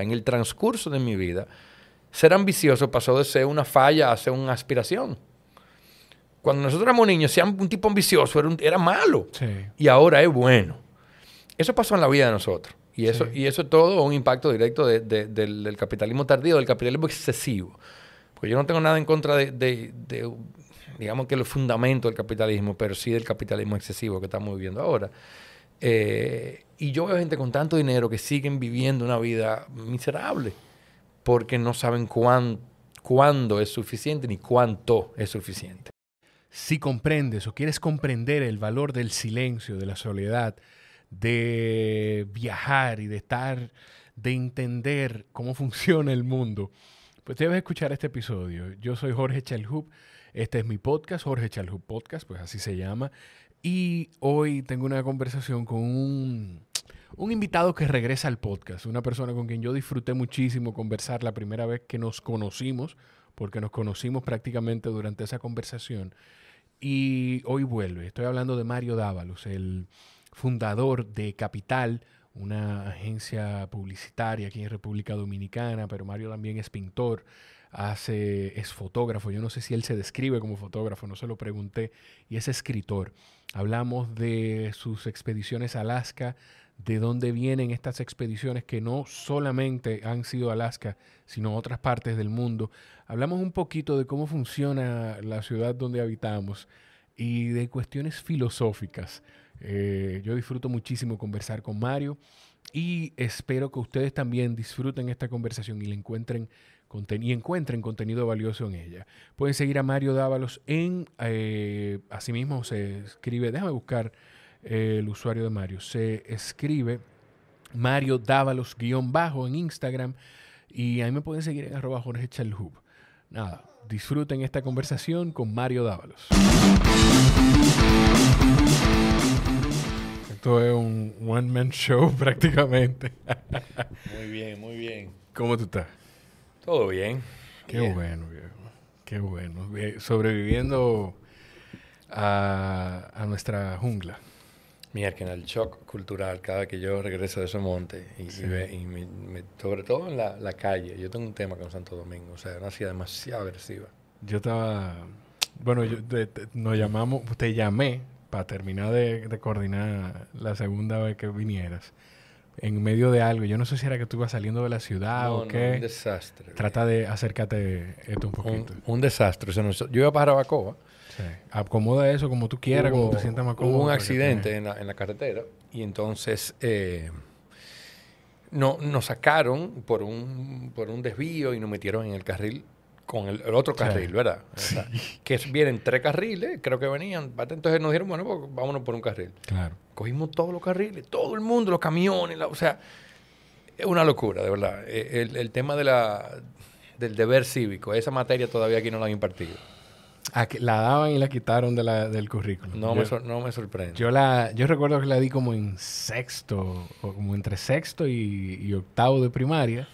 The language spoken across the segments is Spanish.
En el transcurso de mi vida, ser ambicioso pasó de ser una falla a ser una aspiración. Cuando nosotros éramos niños, ser un tipo ambicioso era, era malo. Y ahora es bueno. Eso pasó en la vida de nosotros. Y eso, y eso es todo un impacto directo del, capitalismo tardío, del capitalismo excesivo. Porque yo no tengo nada en contra de, digamos que los fundamentos del capitalismo, pero sí del capitalismo excesivo que estamos viviendo ahora. Eh, y yo veo gente con tanto dinero que siguen viviendo una vida miserable porque no saben cuándo es suficiente ni cuánto es suficiente. Si comprendes o quieres comprender el valor del silencio, de la soledad, de viajar y de estar, de entender cómo funciona el mundo, pues debes escuchar este episodio. Yo soy Jorge Chalhub. Este es mi podcast, Jorge Chalhub Podcast, pues así se llama. Y hoy tengo una conversación con un, invitado que regresa al podcast, una persona con quien yo disfruté muchísimo conversar la primera vez que nos conocimos, porque nos conocimos prácticamente durante esa conversación. Y hoy vuelve. Estoy hablando de Mario Dávalos, el fundador de Capital, una agencia publicitaria aquí en República Dominicana, pero Mario también es pintor, hace, es fotógrafo, yo no sé si él se describe como fotógrafo, no se lo pregunté, y es escritor. Hablamos de sus expediciones a Alaska, de dónde vienen estas expediciones que no solamente han sido Alaska, sino otras partes del mundo. Hablamos un poquito de cómo funciona la ciudad donde habitamos y de cuestiones filosóficas. Eh, yo disfruto muchísimo conversar con Mario y espero que ustedes también disfruten esta conversación y la encuentren y encuentren contenido valioso en ella. Pueden seguir a Mario Dávalos en, eh, asimismo se escribe, déjame buscar eh, el usuario de Mario, se escribe Mario Dávalos guión bajo en Instagram y ahí me pueden seguir en arroba Jorge Chalhub. Nada, disfruten esta conversación con Mario Dávalos. Esto es un one-man show prácticamente. Muy bien, muy bien. ¿Cómo tú estás? Todo bien. Qué bueno, viejo. Qué bueno. Sobreviviendo a, nuestra jungla. Mira, que en el shock cultural, cada vez que yo regreso de ese monte, y, sobre todo en la, calle, yo tengo un tema con Santo Domingo, o sea, una ciudad demasiado agresiva. Yo estaba, bueno, te, nos llamamos, te llamé para terminar de, coordinar la segunda vez que vinieras en medio de algo. Yo no sé si era que tú ibas saliendo de la ciudad o qué. un desastre. Trata de acércate esto un poquito. Un, desastre. yo iba para Bacoa. Sí. Acomoda eso como tú quieras, como te sientas más Hubo un accidente en la, carretera y entonces eh, no, nos sacaron por por un desvío y nos metieron en el carril con el, otro carril, ¿verdad? Que vienen tres carriles, creo que venían. Entonces nos dijeron, bueno, pues, vámonos por un carril. Claro. Cogimos todos los carriles, todo el mundo, los camiones, o sea, es una locura, de verdad. E, el, tema de la, del deber cívico, esa materia todavía aquí no la han impartido. la daban y la quitaron de del currículum. No, me, sorprende. Yo, la, yo recuerdo que la di como en sexto, o como entre sexto y octavo de primaria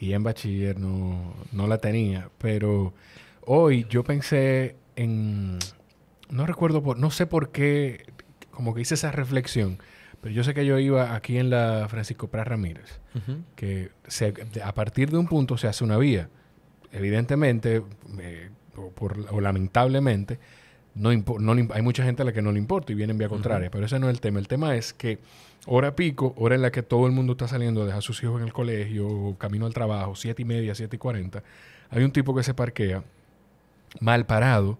y en bachiller no, la tenía. Pero hoy yo pensé en... No recuerdo, por, no sé por qué, como que hice esa reflexión. Pero yo sé que yo iba aquí en la Francisco Pras Ramírez, que a partir de un punto se hace una vía. Evidentemente, eh, o lamentablemente, no, no hay mucha gente a la que no le importa y viene en vía contraria, pero ese no es el tema. El tema es que hora pico, hora en la que todo el mundo está saliendo a dejar a sus hijos en el colegio, camino al trabajo, siete y media, siete y cuarenta, hay un tipo que se parquea mal parado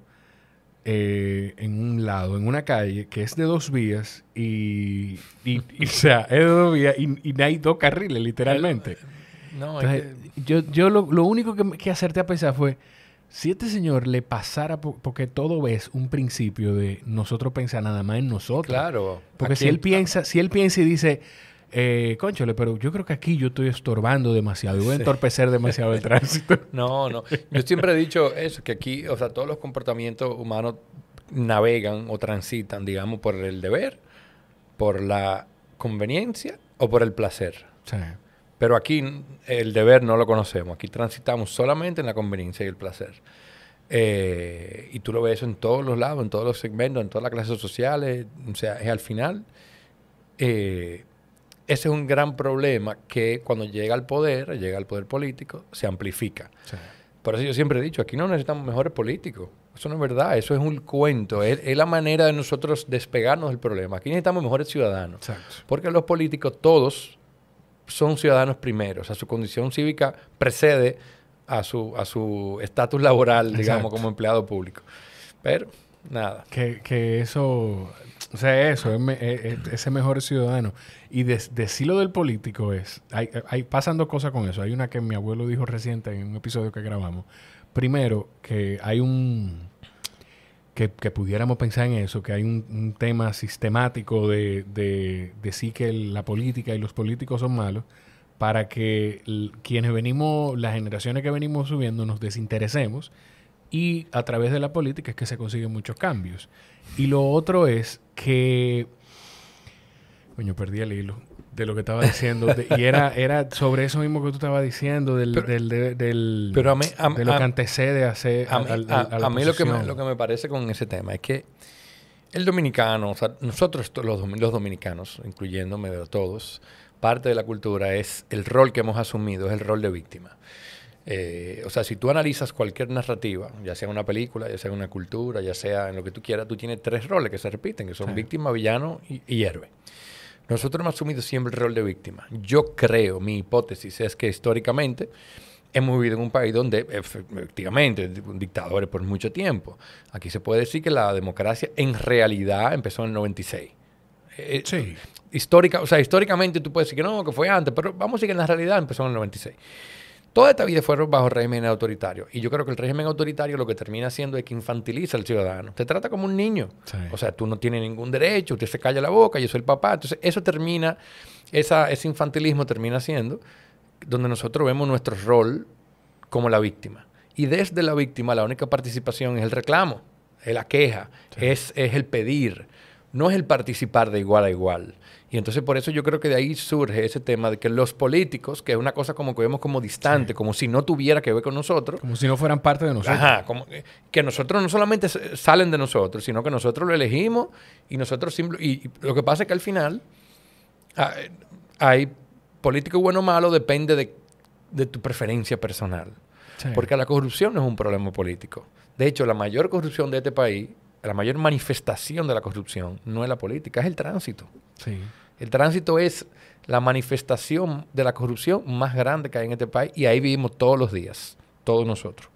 eh, en un lado, en una calle que es de dos vías y, y, sea, de dos vías y, y hay dos carriles, literalmente. Eh, no, Yo, yo lo, único que, que hacerte a pensar fue si este señor le pasara, porque todo es un principio de nosotros pensar nada más en nosotros. Claro. Porque si él, piensa, si él piensa y dice, eh, conchole, pero yo creo que aquí yo estoy estorbando demasiado voy a entorpecer demasiado el tránsito. no, no. Yo siempre he dicho eso, que aquí, o sea, todos los comportamientos humanos navegan o transitan, digamos, por el deber, por la conveniencia o por el placer. Sí. Pero aquí el deber no lo conocemos. Aquí transitamos solamente en la conveniencia y el placer. Eh, y tú lo ves en todos los lados, en todos los segmentos, en todas las clases sociales. O sea, es al final. Eh, ese es un gran problema que cuando llega al poder, llega al poder político, se amplifica. Por eso yo siempre he dicho, aquí no necesitamos mejores políticos. Eso no es verdad, eso es un cuento. Es, la manera de nosotros despegarnos del problema. Aquí necesitamos mejores ciudadanos. Porque los políticos, todos, son ciudadanos primero, o sea, su condición cívica precede a su a su estatus laboral, digamos, como empleado público. Pero nada. Que, que eso, o sea, eso, es, e, e, ese mejor ciudadano. Y decir lo del político es, hay, hay, cosas con eso. Hay una que mi abuelo dijo reciente en un episodio que grabamos. Primero, que hay un, que, pudiéramos pensar en eso, que hay un, tema sistemático de, de, que la política y los políticos son malos, para que quienes venimos, las generaciones que venimos subiendo, nos desinteresemos y a través de la política es que se consiguen muchos cambios. Y lo otro es que... Coño, perdí el hilo de lo que estaba diciendo. y era, era sobre eso mismo que tú estabas diciendo, del, de, lo que antecede a hacer. A, mí, a, mí lo, que me, lo que me parece con ese tema es que el dominicano, o sea, nosotros los, los dominicanos, incluyéndome de todos, parte de la cultura es el rol que hemos asumido, es el rol de víctima. Eh, o sea, si tú analizas cualquier narrativa, ya sea una película, ya sea una cultura, ya sea en lo que tú quieras, tú tienes tres roles que se repiten, que son víctima, villano y héroe. Nosotros hemos asumido siempre el rol de víctima. Yo creo, mi hipótesis es que históricamente hemos vivido en un país donde efectivamente dictadores por mucho tiempo. Aquí se puede decir que la democracia en realidad empezó en el 96. Eh, eh, sí. Histórica, o sea, históricamente tú puedes decir que no, que fue antes, pero vamos a decir que en la realidad empezó en el 96. Toda esta vida fue bajo régimen autoritario. Y yo creo que el régimen autoritario lo que termina haciendo es que infantiliza al ciudadano. Te trata como un niño. O sea, tú no tienes ningún derecho, usted se calla la boca, yo soy el papá. Entonces, eso termina, ese infantilismo termina siendo donde nosotros vemos nuestro rol como la víctima. Y desde la víctima, la única participación es el reclamo, es la queja, es, es el pedir. No es el participar de igual a igual. Y entonces por eso yo creo que de ahí surge ese tema de que los políticos, que es una cosa como que vemos como distante, como si no tuviera que ver con nosotros. Como si no fueran parte de nosotros. Ajá, que, nosotros no solamente salen de nosotros, sino que nosotros lo elegimos y nosotros simple, y, lo que pasa es que al final ah, hay, político bueno o malo depende de, tu preferencia personal. Porque la corrupción no es un problema político. De hecho, la mayor corrupción de este país la mayor manifestación de la corrupción no es la política, es el tránsito. El tránsito es la manifestación de la corrupción más grande que hay en este país y ahí vivimos todos los días, todos nosotros.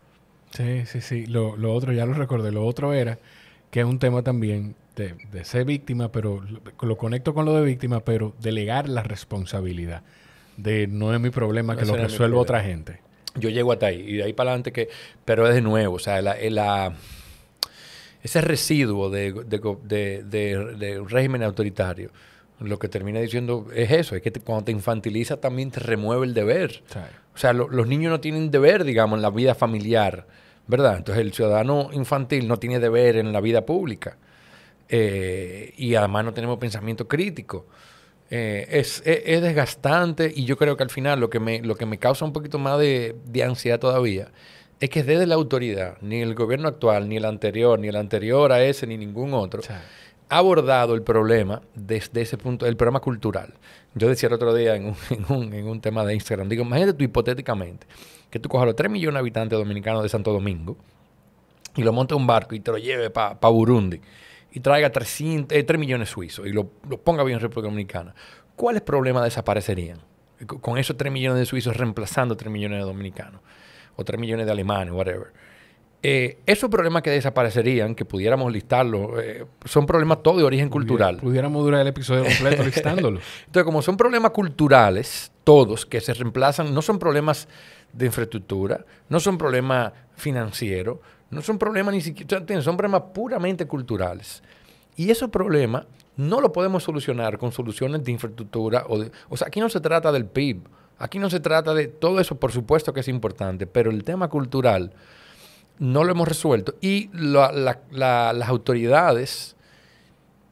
Sí, sí, sí. Lo, otro, ya lo recordé, lo otro era que es un tema también de, ser víctima, pero lo, conecto con lo de víctima, pero delegar la responsabilidad de no es mi problema que lo resuelva otra gente. Yo llego hasta ahí y de ahí para adelante que, pero es de nuevo, o sea, la eh, ese residuo de, un régimen autoritario, lo que termina diciendo es eso, es que cuando te infantiliza también te remueve el deber. O sea, los niños no tienen deber, digamos, en la vida familiar, ¿verdad? Entonces el ciudadano infantil no tiene deber en la vida pública. Eh, y además no tenemos pensamiento crítico. Eh, es, desgastante y yo creo que al final lo que me, lo que me causa un poquito más de, de ansiedad todavía es que desde la autoridad, ni el gobierno actual, ni el anterior, ni el anterior a ese, ni ningún otro, ha abordado el problema desde ese punto, el problema cultural. Yo decía el otro día en un, tema de Instagram, digo, imagínate tú hipotéticamente que tú cojas los 3 millones de habitantes dominicanos de Santo Domingo y lo montes en un barco y te lo lleve para Burundi y traiga 3 eh, millones de suizos y lo, lo ponga bien en República Dominicana. ¿Cuáles problemas desaparecerían? con esos 3 millones de suizos reemplazando 3 millones de dominicanos o 3 millones de alemanes, whatever. Eh, esos problemas que desaparecerían, que pudiéramos listarlos, eh, son problemas todos de origen cultural. Pudiéramos durar el episodio completo listándolos. Entonces, como son problemas culturales, todos que se reemplazan, no son problemas de infraestructura, no son problemas financieros, no son problemas ni siquiera, son problemas puramente culturales. Y esos problemas no los podemos solucionar con soluciones de infraestructura. O, o sea, aquí no se trata del PIB Aquí no se trata de todo eso, por supuesto que es importante, pero el tema cultural no lo hemos resuelto y las autoridades,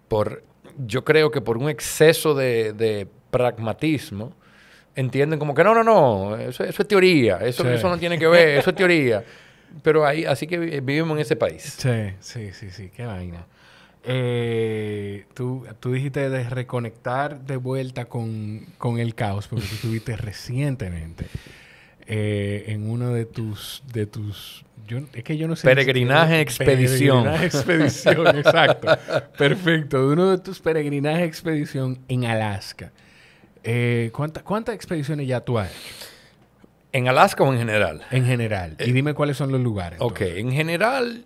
por, yo creo que por un exceso de, pragmatismo, entienden como que no, no, no, eso, es teoría, eso, eso no tiene que ver, eso es teoría. Pero ahí, así que vivimos en ese país. Sí, sí, sí, sí, qué vaina. Eh, tú, tú, dijiste de reconectar de vuelta con, con el caos, porque tú estuviste recientemente eh, en uno de tus, de tus es que yo no sé. Peregrinaje, expedición. Peregrinaje, expedición, exacto. Perfecto. De uno de tus peregrinajes, expedición en Alaska. Eh, ¿Cuántas expediciones ya tú has ¿En Alaska o en general? En general. y dime cuáles son los lugares. Ok, en general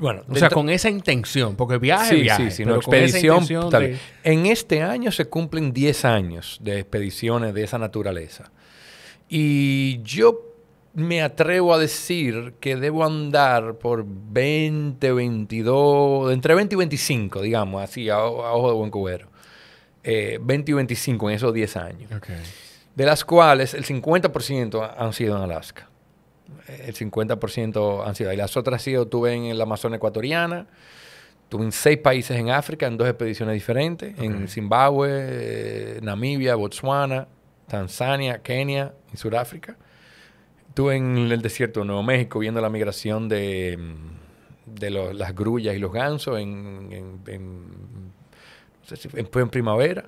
bueno, o sea, con esa intención, porque viaje, viaje. Sí, expedición. En este año se cumplen 10 años de expediciones de esa naturaleza. Y yo me atrevo a decir que debo andar por 20, 22, entre 20 y 25, digamos, así, a, ojo de buen cubero. 20 eh, y 25 en esos 10 años. De las cuales el 50% han sido en Alaska el 50% han sido Las otras sí, tuve en la Amazonia ecuatoriana, tuve en seis países en África, en dos expediciones diferentes, en Zimbabue, eh, Namibia, Botswana, Tanzania, Kenia, y Sudáfrica. Estuve en el desierto de Nuevo México viendo la migración de, mm, las grullas y los gansos en, primavera.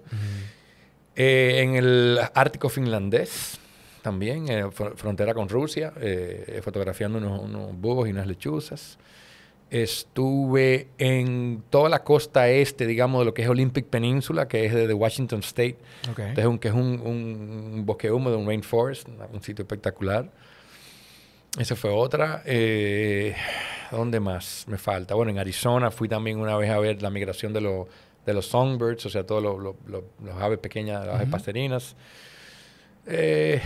Eh, en el Ártico finlandés también, eh, frontera con Rusia, eh, fotografiando unos, unos búhos y unas lechuzas. Estuve en toda la costa este, digamos, de lo que es Olympic Peninsula, que es de Washington State, okay. que es un, bosque húmedo, un rainforest, un sitio espectacular. Esa fue otra. Eh, ¿Dónde más me falta? Bueno, en Arizona fui también una vez a ver la migración de, los songbirds, o sea, todos los, aves pequeñas, las uh aves eh,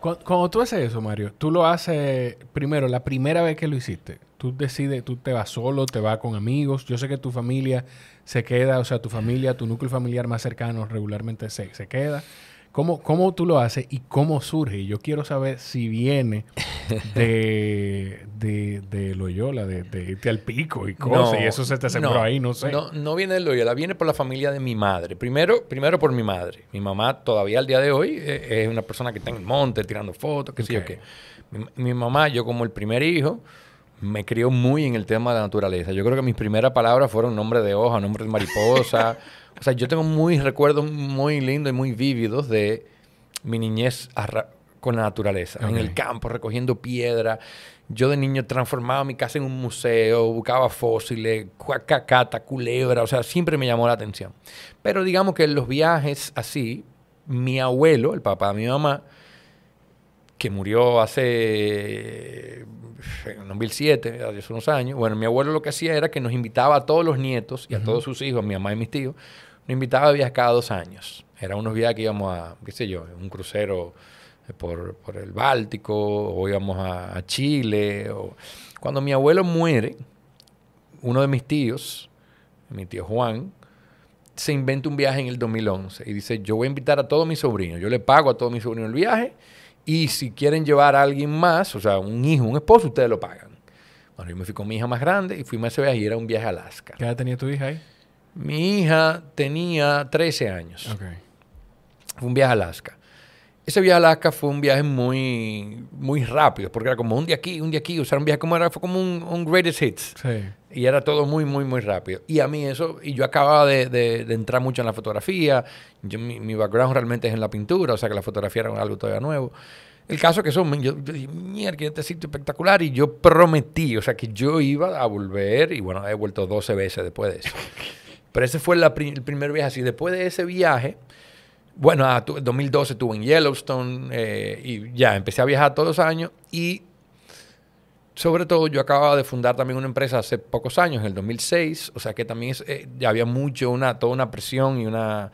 cuando, tú haces eso, Mario, tú lo haces primero, la primera vez que lo hiciste. Tú decides, tú te vas solo, te vas con amigos. Yo sé que tu familia se queda, o sea, tu familia, tu núcleo familiar más cercano regularmente se, se queda. ¿Cómo, ¿Cómo, tú lo haces y cómo surge? Yo quiero saber si viene de, Loyola, de, de, irte al pico y cosas, y eso se te sembró no, ahí, no sé. No, no viene de Loyola, viene por la familia de mi madre. Primero, primero por mi madre. Mi mamá todavía al día de hoy eh, es una persona que está en el monte tirando fotos, qué sé yo qué. Mi, mi mamá, yo como el primer hijo, me crió muy en el tema de la naturaleza. Yo creo que mis primeras palabras fueron nombre de hoja, nombre de mariposa. O sea, yo tengo muy recuerdos muy lindos y muy vívidos de mi niñez con la naturaleza, en el campo, recogiendo piedra. Yo de niño transformaba mi casa en un museo, buscaba fósiles, cuacacata, culebra, o sea, siempre me llamó la atención. Pero digamos que en los viajes así, mi abuelo, el papá de mi mamá, que murió hace en 2007, hace unos años, bueno, mi abuelo lo que hacía era que nos invitaba a todos los nietos y a todos sus hijos, mi mamá y mis tíos, nos invitaba a viajar cada dos años. Era unos viajes que íbamos a, qué sé yo, un crucero eh, por, el Báltico, o íbamos a, Chile. O... Cuando mi abuelo muere, uno de mis tíos, mi tío Juan, se inventa un viaje en el 2011 y dice, yo voy a invitar a todos mis sobrinos, yo le pago a todos mis sobrinos el viaje y si quieren llevar a alguien más, o sea, un hijo, un esposo, ustedes lo pagan. Bueno, yo me fui con mi hija más grande y fuimos a ese viaje y era un viaje a Alaska. ¿Qué edad tenía tu hija ahí? Mi hija tenía 13 años. Fue un viaje a Alaska. Ese viaje a Alaska fue un viaje muy, muy rápido, porque era como un día aquí, un día aquí, O sea, un viaje como era, fue como un, greatest hits. Y era todo muy, muy, muy rápido. Y a mí eso, y yo acababa de, entrar mucho en la fotografía, mi, background realmente es en la pintura, o sea que la fotografía era algo todavía nuevo. El caso que eso, yo, dije, mierda, este sitio espectacular, y yo prometí, o sea que yo iba a volver, y bueno, he vuelto 12 veces después de eso. Pero ese fue el primer viaje así. Después de ese viaje, bueno, ah, en 2012 estuve en Yellowstone eh, y ya empecé a viajar todos los años y sobre todo yo acababa de fundar también una empresa hace pocos años, en el 2006, o sea que también eh, ya había mucho, una, toda una presión y una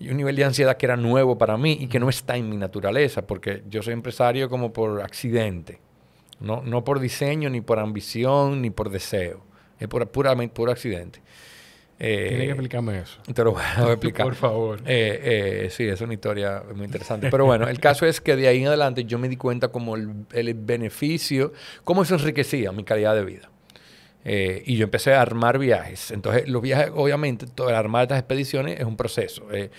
un nivel de ansiedad que era nuevo para mí y que no está en mi naturaleza, porque yo soy empresario como por accidente, no, por diseño, ni por ambición, ni por deseo, es por, puramente por accidente. Eh, Tiene que explicarme eso. Te lo voy a explicar. Por favor. Eh, eh, sí, es una historia muy interesante. Pero bueno, el caso es que de ahí en adelante yo me di cuenta como el, beneficio, cómo eso enriquecía mi calidad de vida. Eh, y yo empecé a armar viajes. Entonces, los viajes, obviamente, todo el armar estas expediciones es un proceso es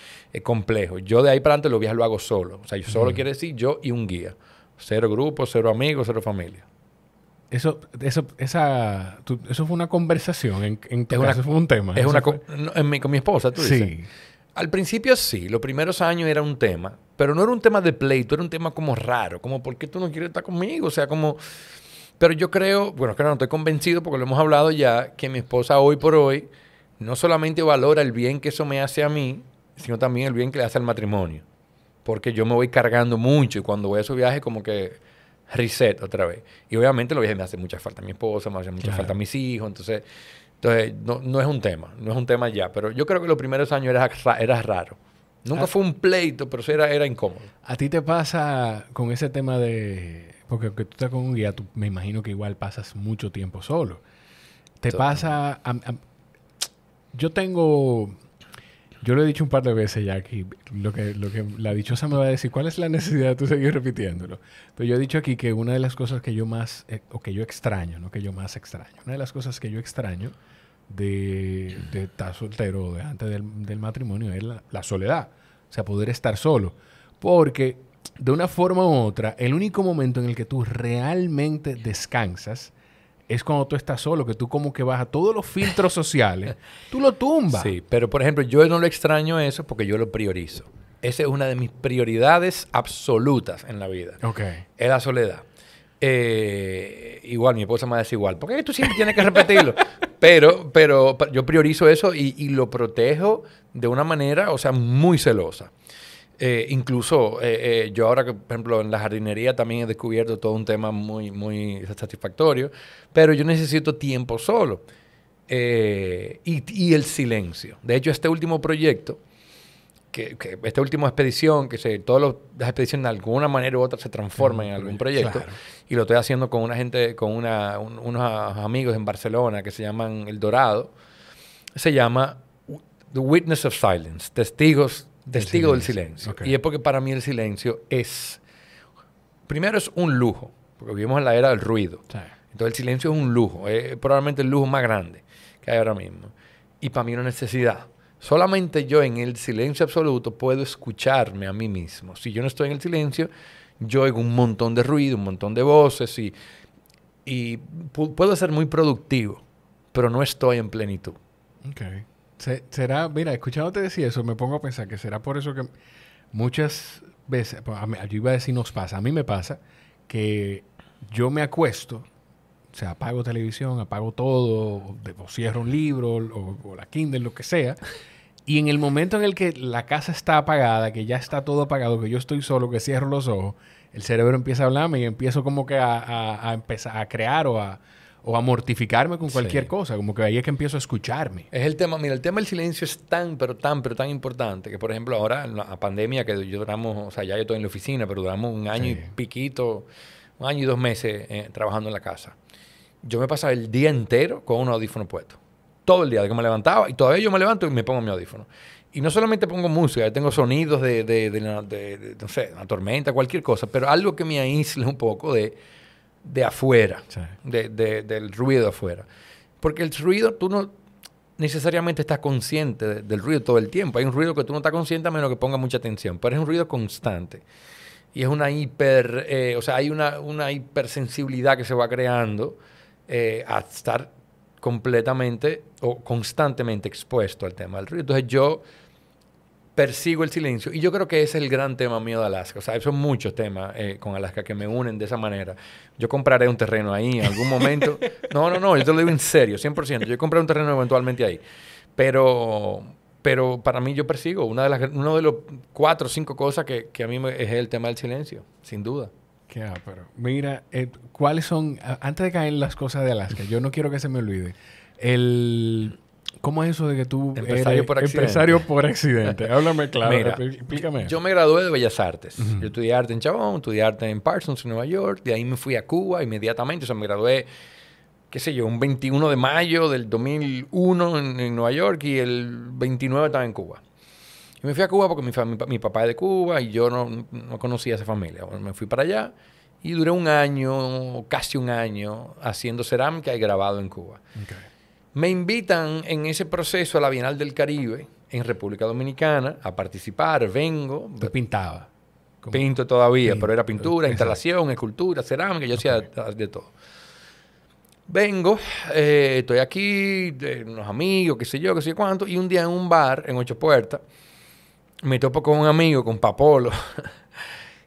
complejo. Yo de ahí para adelante los viajes lo hago solo. O sea, yo solo quiere decir yo y un guía. Cero grupo, cero amigos, cero familia. Eso, eso, esa, eso fue una conversación. En, en tu fue un tema. Es una, con mi esposa, tú dices. Sí. Al principio sí, los primeros años era un tema, pero no era un tema de pleito, era un tema como raro, como ¿por qué tú no quieres estar conmigo? O sea, como... Pero yo creo, bueno, que no estoy convencido porque lo hemos hablado ya, que mi esposa hoy por hoy no solamente valora el bien que eso me hace a mí, sino también el bien que le hace al matrimonio. Porque yo me voy cargando mucho y cuando voy a esos viajes como que reset otra vez. Y obviamente lo dije, me hace mucha falta a mi esposa, me hace mucha falta a mis hijos, entonces, entonces no, es un tema, no es un tema ya, pero yo creo que los primeros años era, era raro. Nunca ah. fue un pleito, pero sí era, era incómodo. ¿A ti te pasa con ese tema de, porque tú estás con un guía, me imagino que igual pasas mucho tiempo solo. Te pasa, yo tengo yo lo he dicho un par de veces ya aquí. Lo que, lo que la dichosa me va a decir, ¿cuál es la necesidad de tú seguir repitiéndolo? Pero yo he dicho aquí que una de las cosas que yo más, eh, o que yo extraño, no que yo más extraño, una de las cosas que yo extraño de, estar soltero, de antes del, del matrimonio, es la, la soledad. O sea, poder estar solo. Porque de una forma u otra, el único momento en el que tú realmente descansas es cuando tú estás solo, que tú como que vas a todos los filtros sociales, tú lo tumbas. Sí, pero por ejemplo, yo no lo extraño eso porque yo lo priorizo. Esa es una de mis prioridades absolutas en la vida. okay Es la soledad. Eh, igual, mi esposa me dice igual, porque tú siempre tienes que repetirlo. pero, pero yo priorizo eso y, y, lo protejo de una manera, o sea, muy celosa. Eh, incluso eh, eh, yo ahora, que, por ejemplo, en la jardinería también he descubierto todo un tema muy, muy satisfactorio, pero yo necesito tiempo solo y, el silencio. De hecho, este último proyecto, que, esta última expedición, que se, todas los, las expediciones de alguna manera u otra se transforman mm, en algún proyecto, y lo estoy haciendo con una gente, con unos amigos en Barcelona que se llaman El Dorado, se llama uh, The Witness of Silence, Testigos Testigo del silencio. Y es porque para mí el silencio es, primero es un lujo, porque vivimos en la era del ruido. Entonces el silencio es un lujo, probablemente el lujo más grande que hay ahora mismo. Y para mí una necesidad. Solamente yo en el silencio absoluto puedo escucharme a mí mismo. Si yo no estoy en el silencio, yo oigo un montón de ruido, un montón de voces y, y puedo ser muy productivo, pero no estoy en plenitud. Okay será, mira, escuchándote decir eso, me pongo a pensar que será por eso que muchas veces, pues, yo iba a decir nos pasa, a mí me pasa que yo me acuesto, o sea, apago televisión, apago todo, o, cierro un libro, o, la Kindle, lo que sea. Y en el momento en el que la casa está apagada, que ya está todo apagado, que yo estoy solo, que cierro los ojos, el cerebro empieza a hablarme y empiezo como que a, a empezar a crear o a, o a mortificarme con cualquier cosa, como que ahí es que empiezo a escucharme. Es el tema, mira, el tema del silencio es tan, pero tan, pero tan importante que, por ejemplo, ahora en la pandemia que yo duramos, o sea, ya yo estoy en la oficina, pero duramos un año y piquito, un año y dos meses eh, trabajando en la casa. Yo me pasaba el día entero con un audífono puesto. Todo el día, de que me levantaba, y todavía yo me levanto y me pongo mi audífono. Y no solamente pongo música, tengo sonidos de, de, de, no sé, una tormenta, cualquier cosa, pero algo que me aísle un poco de de afuera, del ruido afuera. Porque el ruido, tú no necesariamente estás consciente del ruido todo el tiempo. Hay un ruido que tú no estás consciente a menos que ponga mucha atención, pero es un ruido constante. Y es una hiper, eh, o sea, hay una, una, hipersensibilidad que se va creando eh, a estar completamente o constantemente expuesto al tema del ruido. Entonces yo persigo el silencio. Y yo creo que ese es el gran tema mío de Alaska. O sea, son muchos temas eh, con Alaska que me unen de esa manera. Yo compraré un terreno ahí en algún momento. no, no, no, yo te lo digo en serio, 100%. Yo compraré un terreno eventualmente ahí. Pero, pero para mí yo persigo una de las uno de los cuatro o cinco cosas que, a mí me, es el tema del silencio, sin duda. Qué pero Mira, eh, ¿cuáles son, antes de caer en las cosas de Alaska, yo no quiero que se me olvide, el ¿Cómo es eso de que tú empresario eres por accidente? empresario por accidente? Háblame claro, explícame. Yo, me gradué de Bellas Artes. Yo estudié arte en Chabón, estudié arte en Parsons, en Nueva York. De ahí me fui a Cuba inmediatamente. O sea, me gradué, qué sé yo, un 21 de mayo del 2001 en, Nueva York y el 29 estaba en Cuba. Y me fui a Cuba porque mi, papá es de Cuba y yo no, conocía a esa familia. me fui para allá y duré un año, casi un año, haciendo cerámica y grabado en Cuba. Okay. Me invitan en ese proceso a la Bienal del Caribe, en República Dominicana, a participar, vengo. yo pintaba. Pinto todavía, pero era pintura, instalación, escultura, cerámica, yo hacía de todo. Vengo, eh, estoy aquí, de unos amigos, qué sé yo, qué sé cuánto, y un día en un bar, en Ocho Puertas, me topo con un amigo, con Papolo.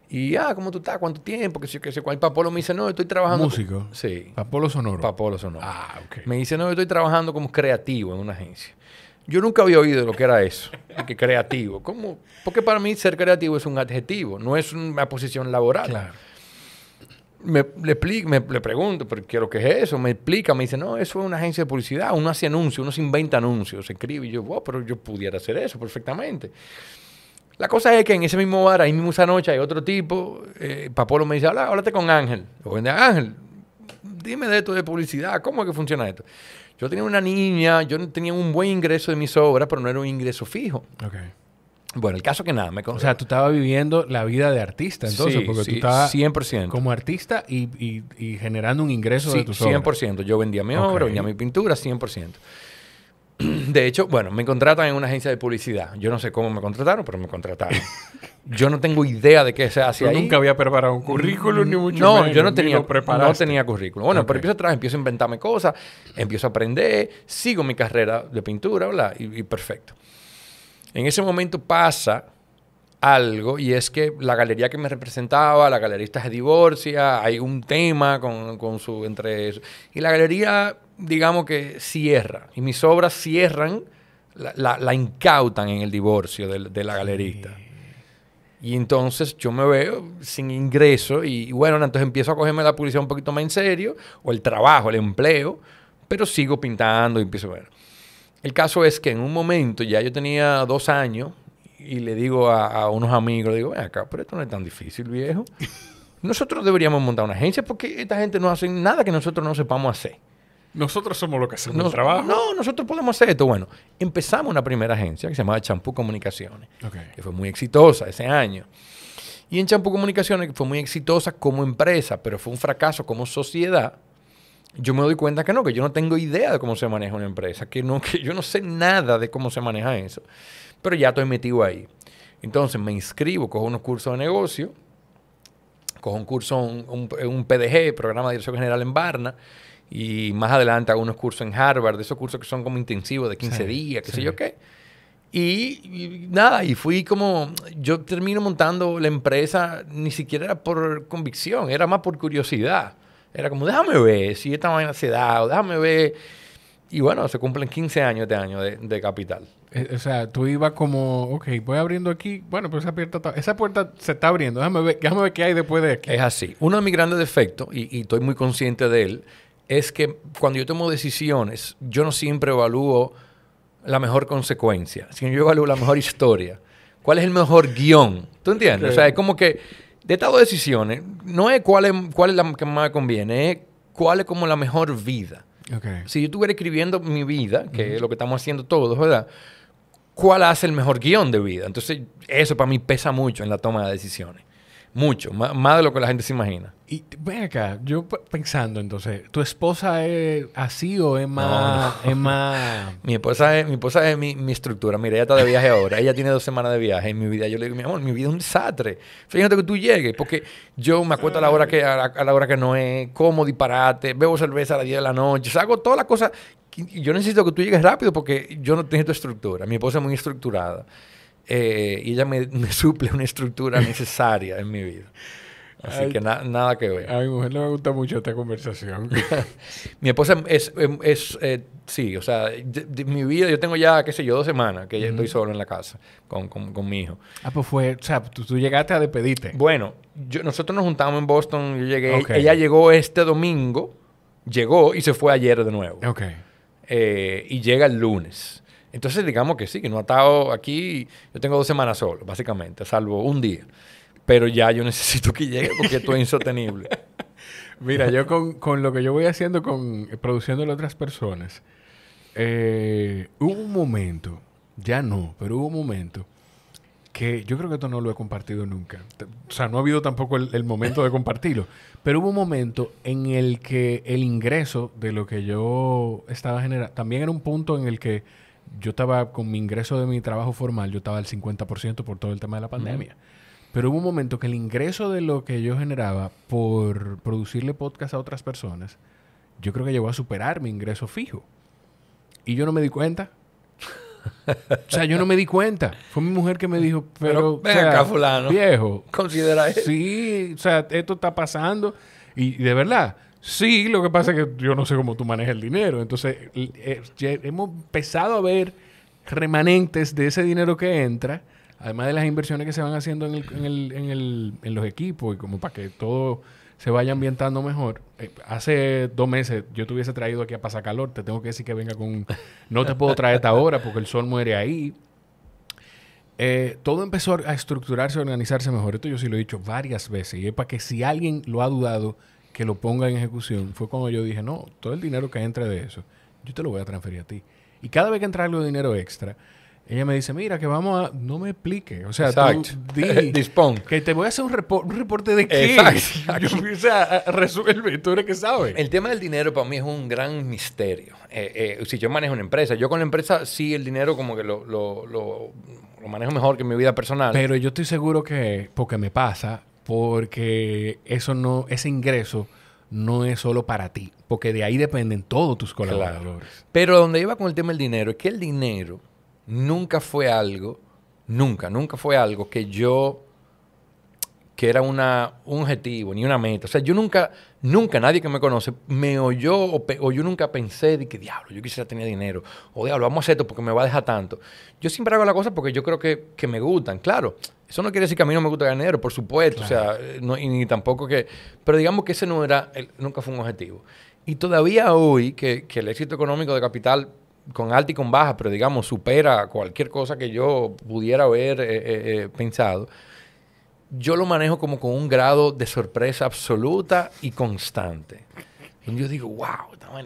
Y, ah, ¿cómo tú estás? ¿Cuánto tiempo? Que sé, que sé cuál. Papolo me dice, no, estoy trabajando. ¿Músico? Sí. Papolo Sonoro. Papolo Sonoro. Ah, ok. Me dice, no, estoy trabajando como creativo en una agencia. Yo nunca había oído lo que era eso, que creativo. ¿Cómo? Porque para mí ser creativo es un adjetivo, no es una posición laboral. Claro. Me, le, explico, me, le pregunto, pero quiero que es eso. Me explica, me dice, no, eso es una agencia de publicidad. Uno hace anuncios, uno se inventa anuncios, se escribe. Y yo, wow, pero yo pudiera hacer eso perfectamente. La cosa es que en ese mismo bar, ahí mismo esa noche, hay otro tipo. Eh, Papolo me dice, Habla, háblate con Ángel. O Ángel, dime de esto de publicidad, ¿cómo es que funciona esto? Yo tenía una niña, yo tenía un buen ingreso de mis obras, pero no era un ingreso fijo. Bueno, el caso que nada, me O sea, tú estabas viviendo la vida de artista, entonces, sí, porque 100%. como artista y, generando un ingreso de tus 100%. 100%. Yo vendía mi obra, vendía mi pintura, 100%. de hecho, bueno, me contratan en una agencia de publicidad. Yo no sé cómo me contrataron, pero me contrataron. Yo no tengo idea de qué se hace nunca había preparado un currículum, ni mucho menos. No, yo no tenía, no tenía currículum. Bueno, pero empiezo atrás, empiezo a inventarme cosas, empiezo a aprender, sigo mi carrera de pintura, bla, y, perfecto. En ese momento pasa algo y es que la galería que me representaba, la galerista se divorcia, hay un tema con, con su... entre Y la galería digamos que cierra. Y mis obras cierran, la, incautan en el divorcio de, la galerista. Y entonces yo me veo sin ingreso y, bueno, entonces empiezo a cogerme la publicidad un poquito más en serio, o el trabajo, el empleo, pero sigo pintando y empiezo a ver. El caso es que en un momento, ya yo tenía dos años, y le digo a, a unos amigos, le digo, ven acá, pero esto no es tan difícil, viejo. Nosotros deberíamos montar una agencia porque esta gente no hace nada que nosotros no sepamos hacer. Nosotros somos lo que hacemos el trabajo. No, nosotros podemos hacer esto. Bueno, empezamos una primera agencia que se llamaba Champú Comunicaciones, que fue muy exitosa ese año. Y en Champú Comunicaciones, que fue muy exitosa como empresa, pero fue un fracaso como sociedad, yo me doy cuenta que no, que yo no tengo idea de cómo se maneja una empresa, que, no, que yo no sé nada de cómo se maneja eso, pero ya estoy metido ahí. Entonces me inscribo, cojo unos cursos de negocio, cojo un curso, un, un PDG, Programa de Dirección General en Barna, y más adelante hago unos cursos en Harvard, esos cursos que son como intensivos de 15 días, qué sé yo qué. Y, nada, y fui como, yo termino montando la empresa, ni siquiera era por convicción, era más por curiosidad. Era como, déjame ver si esta vaina se da, o déjame ver. Y bueno, se cumplen 15 años este año de, Capital. Eh, o sea, tú ibas como, ok, voy abriendo aquí. Bueno, pero esa puerta, esa puerta se está abriendo. Déjame ver, déjame ver qué hay después de aquí. Es así. Uno de mis grandes defectos, y, y estoy muy consciente de él, es que cuando yo tomo decisiones, yo no siempre evalúo la mejor consecuencia, sino yo evalúo la mejor historia. ¿Cuál es el mejor guión? ¿Tú entiendes? O sea, es como que de dos decisiones, no es cuál, es cuál es la que más conviene, es cuál es como la mejor vida. Si yo estuviera escribiendo mi vida, que es lo que estamos haciendo todos, ¿verdad? ¿Cuál hace el mejor guión de vida? Entonces, eso para mí pesa mucho en la toma de decisiones. Mucho, más de lo que la gente se imagina. Y ven acá, yo pensando entonces, ¿tu esposa es así o es más...? más... mi esposa es, mi, esposa es mi, estructura. Mira, ella está de viaje ahora. Ella tiene dos semanas de viaje. En mi vida yo le digo, mi amor, mi vida es un desastre. Fíjate que tú llegues, porque yo me acuerdo a la hora que, a la, hora que no es, como disparate, bebo cerveza a las 10 de la noche, hago todas las cosas. Yo necesito que tú llegues rápido porque yo no tengo tu estructura. Mi esposa es muy estructurada. Eh, y ella me, me suple una estructura necesaria en mi vida. Así que nada que ver. A mi mujer le me gusta mucho esta conversación. mi esposa es, em, eh, sí, o sea, mi vida, yo tengo ya, qué sé yo, dos semanas que ya estoy solo en la casa con, mi hijo. Ah, pues fue, o sea, tú, llegaste a despedirte. Bueno, nosotros nos juntamos en Boston, yo llegué, ella llegó este domingo, llegó y se fue ayer de nuevo. Ok. Eh, y llega el lunes. Entonces, digamos que sí, que no ha estado aquí, yo tengo dos semanas solo, básicamente, salvo un día pero ya yo necesito que llegue porque esto es insostenible. Mira, yo con, lo que yo voy haciendo con produciéndole a otras personas, eh, hubo un momento, ya no, pero hubo un momento que yo creo que esto no lo he compartido nunca. O sea, no ha habido tampoco el, momento de compartirlo, pero hubo un momento en el que el ingreso de lo que yo estaba generando, también era un punto en el que yo estaba con mi ingreso de mi trabajo formal, yo estaba al 50% por todo el tema de la pandemia. Pero hubo un momento que el ingreso de lo que yo generaba por producirle podcast a otras personas, yo creo que llegó a superar mi ingreso fijo. Y yo no me di cuenta. o sea, yo no me di cuenta. Fue mi mujer que me dijo, pero, Viejo. Considera eso. Sí, o sea, esto está pasando. Y, de verdad, sí, lo que pasa es que yo no sé cómo tú manejas el dinero. Entonces, eh, eh, hemos empezado a ver remanentes de ese dinero que entra además de las inversiones que se van haciendo en, el, en, el, en, los equipos y como para que todo se vaya ambientando mejor. Eh, hace dos meses yo te hubiese traído aquí a Pasacalor, te tengo que decir que venga con... No te puedo traer esta hora porque el sol muere ahí. Eh, todo empezó a estructurarse, a organizarse mejor. Esto yo sí lo he dicho varias veces y es para que si alguien lo ha dudado, que lo ponga en ejecución. Fue cuando yo dije, no, todo el dinero que entre de eso, yo te lo voy a transferir a ti. Y cada vez que entra algo de dinero extra, ella me dice, mira, que vamos a... No me explique. O sea, eh, Dispon. Que te voy a hacer un, reporte de qué. o sea, resuelve. Tú eres que sabes. El tema del dinero para mí es un gran misterio. Eh, eh, si yo manejo una empresa, yo con la empresa sí el dinero como que lo, manejo mejor que en mi vida personal. Pero yo estoy seguro que... Porque me pasa. Porque eso no... Ese ingreso no es solo para ti, porque de ahí dependen todos tus colaboradores. Pero donde iba con el tema del dinero, es que el dinero nunca fue algo, nunca, nunca fue algo que yo, que era una, un objetivo, ni una meta. O sea, yo nunca, nunca nadie que me conoce me oyó o, yo nunca pensé de que diablo, yo quisiera tener dinero, o diablo, vamos a hacer esto porque me va a dejar tanto. Yo siempre hago la cosa porque yo creo que, me gustan, claro. Eso no quiere decir que a mí no me gusta ganar dinero, por supuesto, o sea, eh, ni tampoco que, pero digamos que ese no era, nunca fue un objetivo. Y todavía hoy que, que el éxito económico de Capital con alta y con baja, pero digamos, supera cualquier cosa que yo pudiera haber eh, eh, eh, pensado, yo lo manejo como con un grado de sorpresa absoluta y constante. yo digo, wow,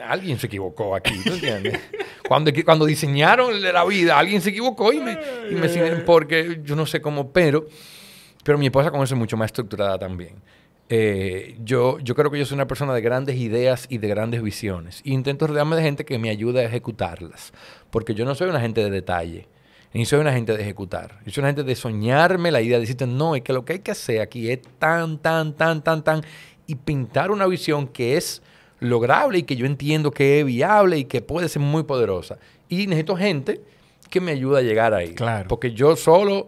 alguien se equivocó aquí, ¿tú entiendes? cuando, cuando diseñaron la vida, alguien se equivocó y me, y me siguen porque yo no sé cómo, pero, pero mi esposa con es mucho más estructurada también. Eh, yo, yo creo que yo soy una persona de grandes ideas y de grandes visiones. intento rodearme de gente que me ayude a ejecutarlas, porque yo no soy una gente de detalle. Ni soy una gente de ejecutar. Yo soy una gente de soñarme la idea, de decirte, no, es que lo que hay que hacer aquí es tan, tan, tan, tan, tan, y pintar una visión que es lograble y que yo entiendo que es viable y que puede ser muy poderosa. Y necesito gente que me ayude a llegar ahí. Claro. Porque yo solo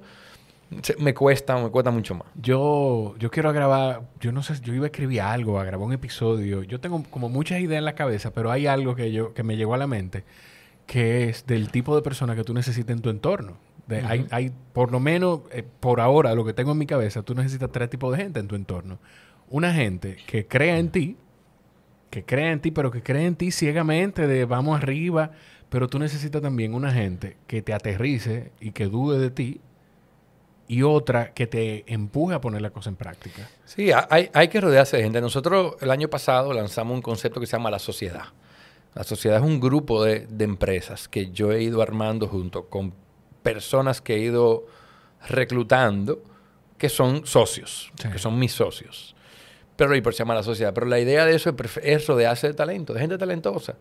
me cuesta, me cuesta mucho más. Yo, yo quiero grabar, yo no sé, yo iba a escribir algo, a grabar un episodio. Yo tengo como muchas ideas en la cabeza, pero hay algo que, yo, que me llegó a la mente, que es del tipo de persona que tú necesitas en tu entorno. hay, hay, por lo menos, eh, por ahora, lo que tengo en mi cabeza, tú necesitas tres tipos de gente en tu entorno. Una gente que crea en ti, que crea en ti, pero que cree en ti ciegamente de vamos arriba, pero tú necesitas también una gente que te aterrice y que dude de ti y otra que te empuja a poner la cosa en práctica. Sí, hay, que rodearse de gente. Nosotros el año pasado lanzamos un concepto que se llama la sociedad. La sociedad es un grupo de, empresas que yo he ido armando junto con personas que he ido reclutando que son socios, que son mis socios. Pero y por se llama la sociedad. Pero la idea de eso es, es rodearse de talento, de gente talentosa.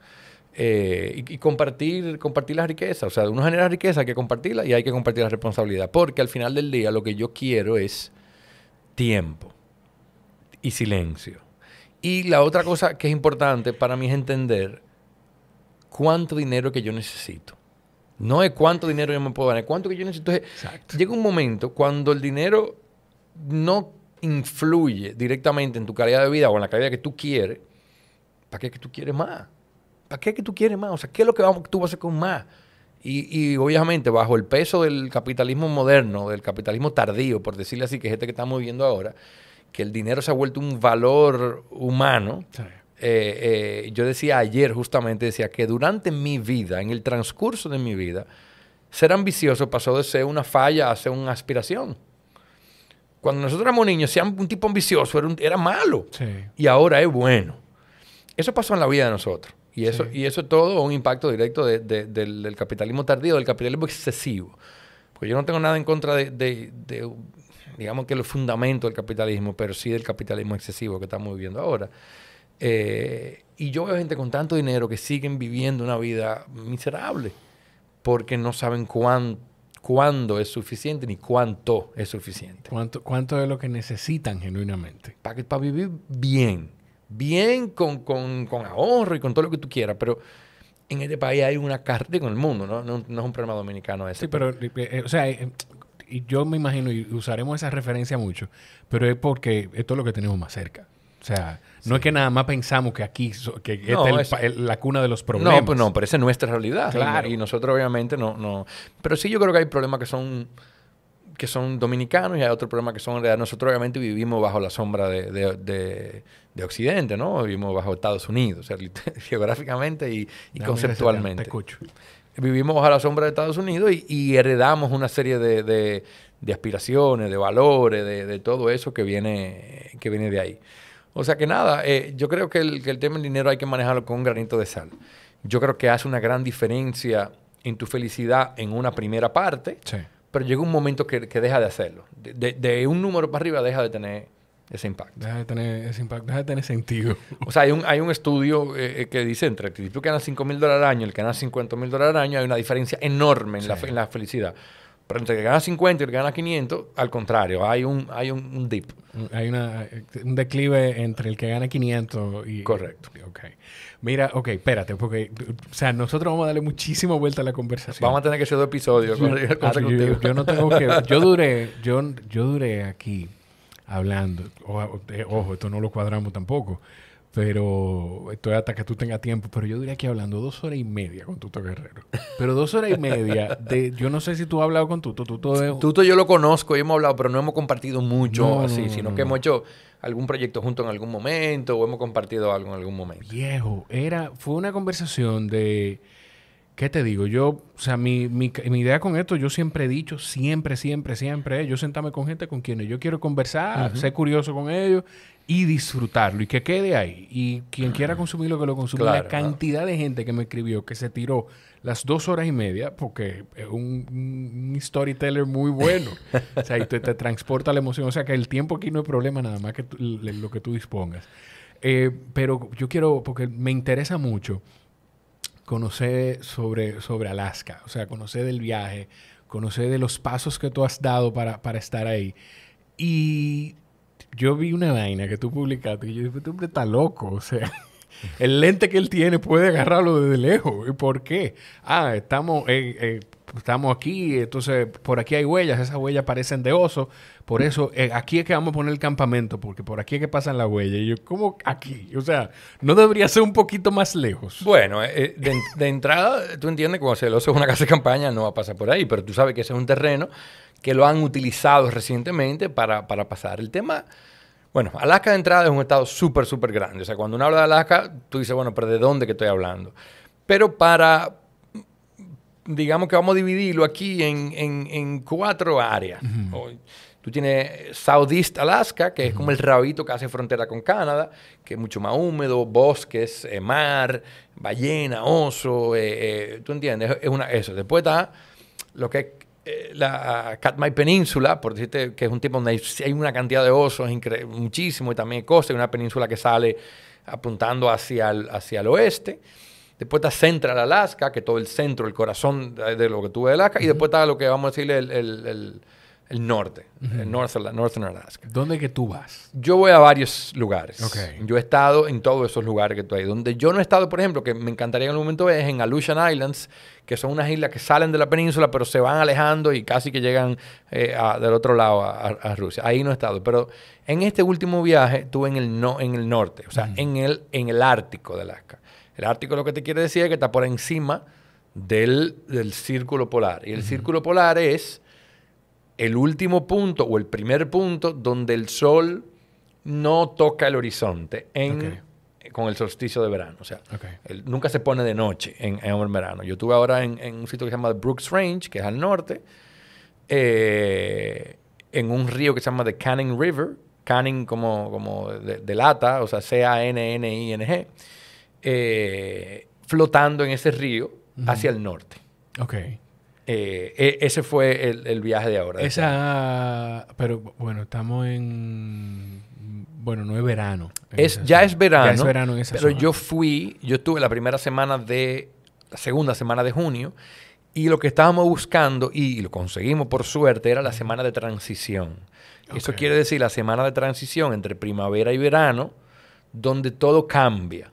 Eh, y, compartir, compartir las riquezas. O sea, uno genera riqueza, hay que compartirla y hay que compartir la responsabilidad. Porque al final del día lo que yo quiero es tiempo y silencio. Y la otra cosa que es importante para mí es entender cuánto dinero que yo necesito. No es cuánto dinero yo me puedo ganar, cuánto que yo necesito. Llega un momento cuando el dinero no influye directamente en tu calidad de vida o en la calidad que tú quieres, ¿para qué es que tú quieres más? es qué que tú quieres más? O sea, ¿qué es lo que tú vas a hacer con más? Y, obviamente, bajo el peso del capitalismo moderno, del capitalismo tardío, por decirle así, que es este que estamos viviendo ahora, que el dinero se ha vuelto un valor humano. Eh, eh, yo decía ayer justamente, decía que durante mi vida, en el transcurso de mi vida, ser ambicioso pasó de ser una falla a ser una aspiración. Cuando nosotros éramos niños, ser un tipo ambicioso era, malo. Y ahora es bueno. Eso pasó en la vida de nosotros. Y eso, y eso es todo un impacto directo del, capitalismo tardío, del capitalismo excesivo. Porque yo no tengo nada en contra de, digamos que los fundamentos del capitalismo, pero sí del capitalismo excesivo que estamos viviendo ahora. Eh, y yo veo gente con tanto dinero que siguen viviendo una vida miserable porque no saben cuándo es suficiente ni cuánto es suficiente. ¿Cuánto, cuánto es lo que necesitan genuinamente? Para, para vivir bien bien, con, ahorro y con todo lo que tú quieras, pero en este país hay una carta, con el mundo, ¿no? No, es un problema dominicano ese. Sí, pero, eh, eh, o sea, eh, yo me imagino, y usaremos esa referencia mucho, pero es porque esto es lo que tenemos más cerca. O sea, no es que nada más pensamos que aquí, que es, la cuna de los problemas. No, pues no, pero esa es nuestra realidad. Claro. Y, y nosotros obviamente no, no... Pero sí yo creo que hay problemas que son que son dominicanos y hay otro problema que son heredados nosotros obviamente vivimos bajo la sombra de, Occidente, ¿no? Vivimos bajo Estados Unidos, o sea, geográficamente y, conceptualmente. escucho. Vivimos bajo la sombra de Estados Unidos y, heredamos una serie de, aspiraciones, de valores, de, todo eso que viene, que viene de ahí. O sea que nada, eh, yo creo que el, que el tema del dinero hay que manejarlo con un granito de sal. Yo creo que hace una gran diferencia en tu felicidad en una primera parte. Sí pero llega un momento que, deja de hacerlo. De, un número para arriba deja de tener ese impacto. Deja de tener ese impacto, deja de tener sentido. O sea, hay un, hay un estudio eh, eh, que dice entre el que gana 5 mil dólares al año y el que gana 50 mil dólares al año hay una diferencia enorme en, la, en la felicidad. Pero entre que gana 50 y que gana 500, al contrario, hay un, hay un, dip. Hay una, un declive entre el que gana 500 y... Correcto. Ok. Mira, ok, espérate, porque, o sea, nosotros vamos a darle muchísima vuelta a la conversación. Vamos a tener que hacer dos episodios. Ah, yo, no tengo que... Yo duré, yo, yo duré aquí hablando. Eh, ojo, esto no lo cuadramos tampoco. Pero esto es hasta que tú tengas tiempo. Pero yo diría que hablando dos horas y media con Tuto Guerrero. Pero dos horas y media de... Yo no sé si tú has hablado con Tuto. Tuto, yo lo conozco y hemos hablado, pero no hemos compartido mucho así, sino que hemos hecho algún proyecto junto en algún momento o hemos compartido algo en algún momento. Viejo, era... Fue una conversación de... ¿Qué te digo? Yo, o sea, mi, mi, idea con esto, yo siempre he dicho, siempre, siempre, siempre, eh, yo sentarme con gente con quienes yo quiero conversar, ser curioso con ellos y disfrutarlo y que quede ahí. Y quien quiera consumir lo que lo consuma. la cantidad de gente que me escribió que se tiró las dos horas y media, porque es un, storyteller muy bueno. o sea, y te, transporta la emoción. O sea, que el tiempo aquí no es problema, nada más que lo que tú dispongas. Eh, pero yo quiero, porque me interesa mucho conocer sobre, sobre Alaska, o sea, conocer del viaje, conocer de los pasos que tú has dado para, para estar ahí. Y yo vi una vaina que tú publicaste y yo dije, este hombre está loco, o sea. El lente que él tiene puede agarrarlo desde lejos. ¿Y por qué? Ah, estamos, en estamos aquí, entonces por aquí hay huellas, esas huellas parecen de oso, por eso eh, aquí es que vamos a poner el campamento, porque por aquí es que pasan las huellas. Y yo, ¿cómo aquí? O sea, ¿no debería ser un poquito más lejos? Bueno, eh, eh, de, entrada, tú entiendes como cuando el oso es una casa de campaña no va a pasar por ahí, pero tú sabes que ese es un terreno que lo han utilizado recientemente para, para pasar. El tema... Bueno, Alaska de entrada es un estado súper, súper grande. O sea, cuando uno habla de Alaska, tú dices, bueno, pero ¿de dónde que estoy hablando? Pero para, digamos que vamos a dividirlo aquí en, cuatro áreas. Tú tienes Southeast Alaska, que es como el rabito que hace frontera con Canadá, que es mucho más húmedo, bosques, eh, mar, ballena, oso, eh, eh, ¿tú entiendes? Es una, eso. Después está lo que es la Katmai ah, Península, por decirte que es un tipo donde hay, una cantidad de osos muchísimo y también costa, y una península que sale apuntando hacia hacia el oeste. Después está Central Alaska, que todo el centro, el corazón de lo que tuve de Alaska. Y después está lo que vamos a decirle el, el, el, norte, el Northern Alaska. ¿Dónde que tú vas? Yo voy a varios lugares. Yo he estado en todos esos lugares que tú hay. Donde yo no he estado, por ejemplo, que me encantaría en el momento, es en Aleutian Islands, que son unas islas que salen de la península, pero se van alejando y casi que llegan eh, del otro lado a, Rusia. Ahí no he estado. Pero en este último viaje estuve en el, no, en el norte, o sea, en, el, en el Ártico de Alaska. El ártico lo que te quiere decir es que está por encima del, círculo polar. Y el círculo polar es el último punto o el primer punto donde el sol no toca el horizonte con el solsticio de verano. O sea, nunca se pone de noche en, en verano. Yo estuve ahora en, un sitio que se llama Brooks Range, que es al norte, eh, en un río que se llama The Canning River, Canning como, como de, lata, o sea, C-A-N-N-I-N-G. n n i n g eh, flotando en ese río hacia el norte. Ok. Eh, e, ese fue el, viaje de ahora. Esa, pero bueno, estamos en, bueno, no es verano. Es, ya es verano. Ya es verano Pero yo fui, yo estuve la primera semana de, la segunda semana de junio y lo que estábamos buscando, y lo conseguimos por suerte, era la semana de transición. Eso quiere decir la semana de transición entre primavera y verano, donde todo cambia.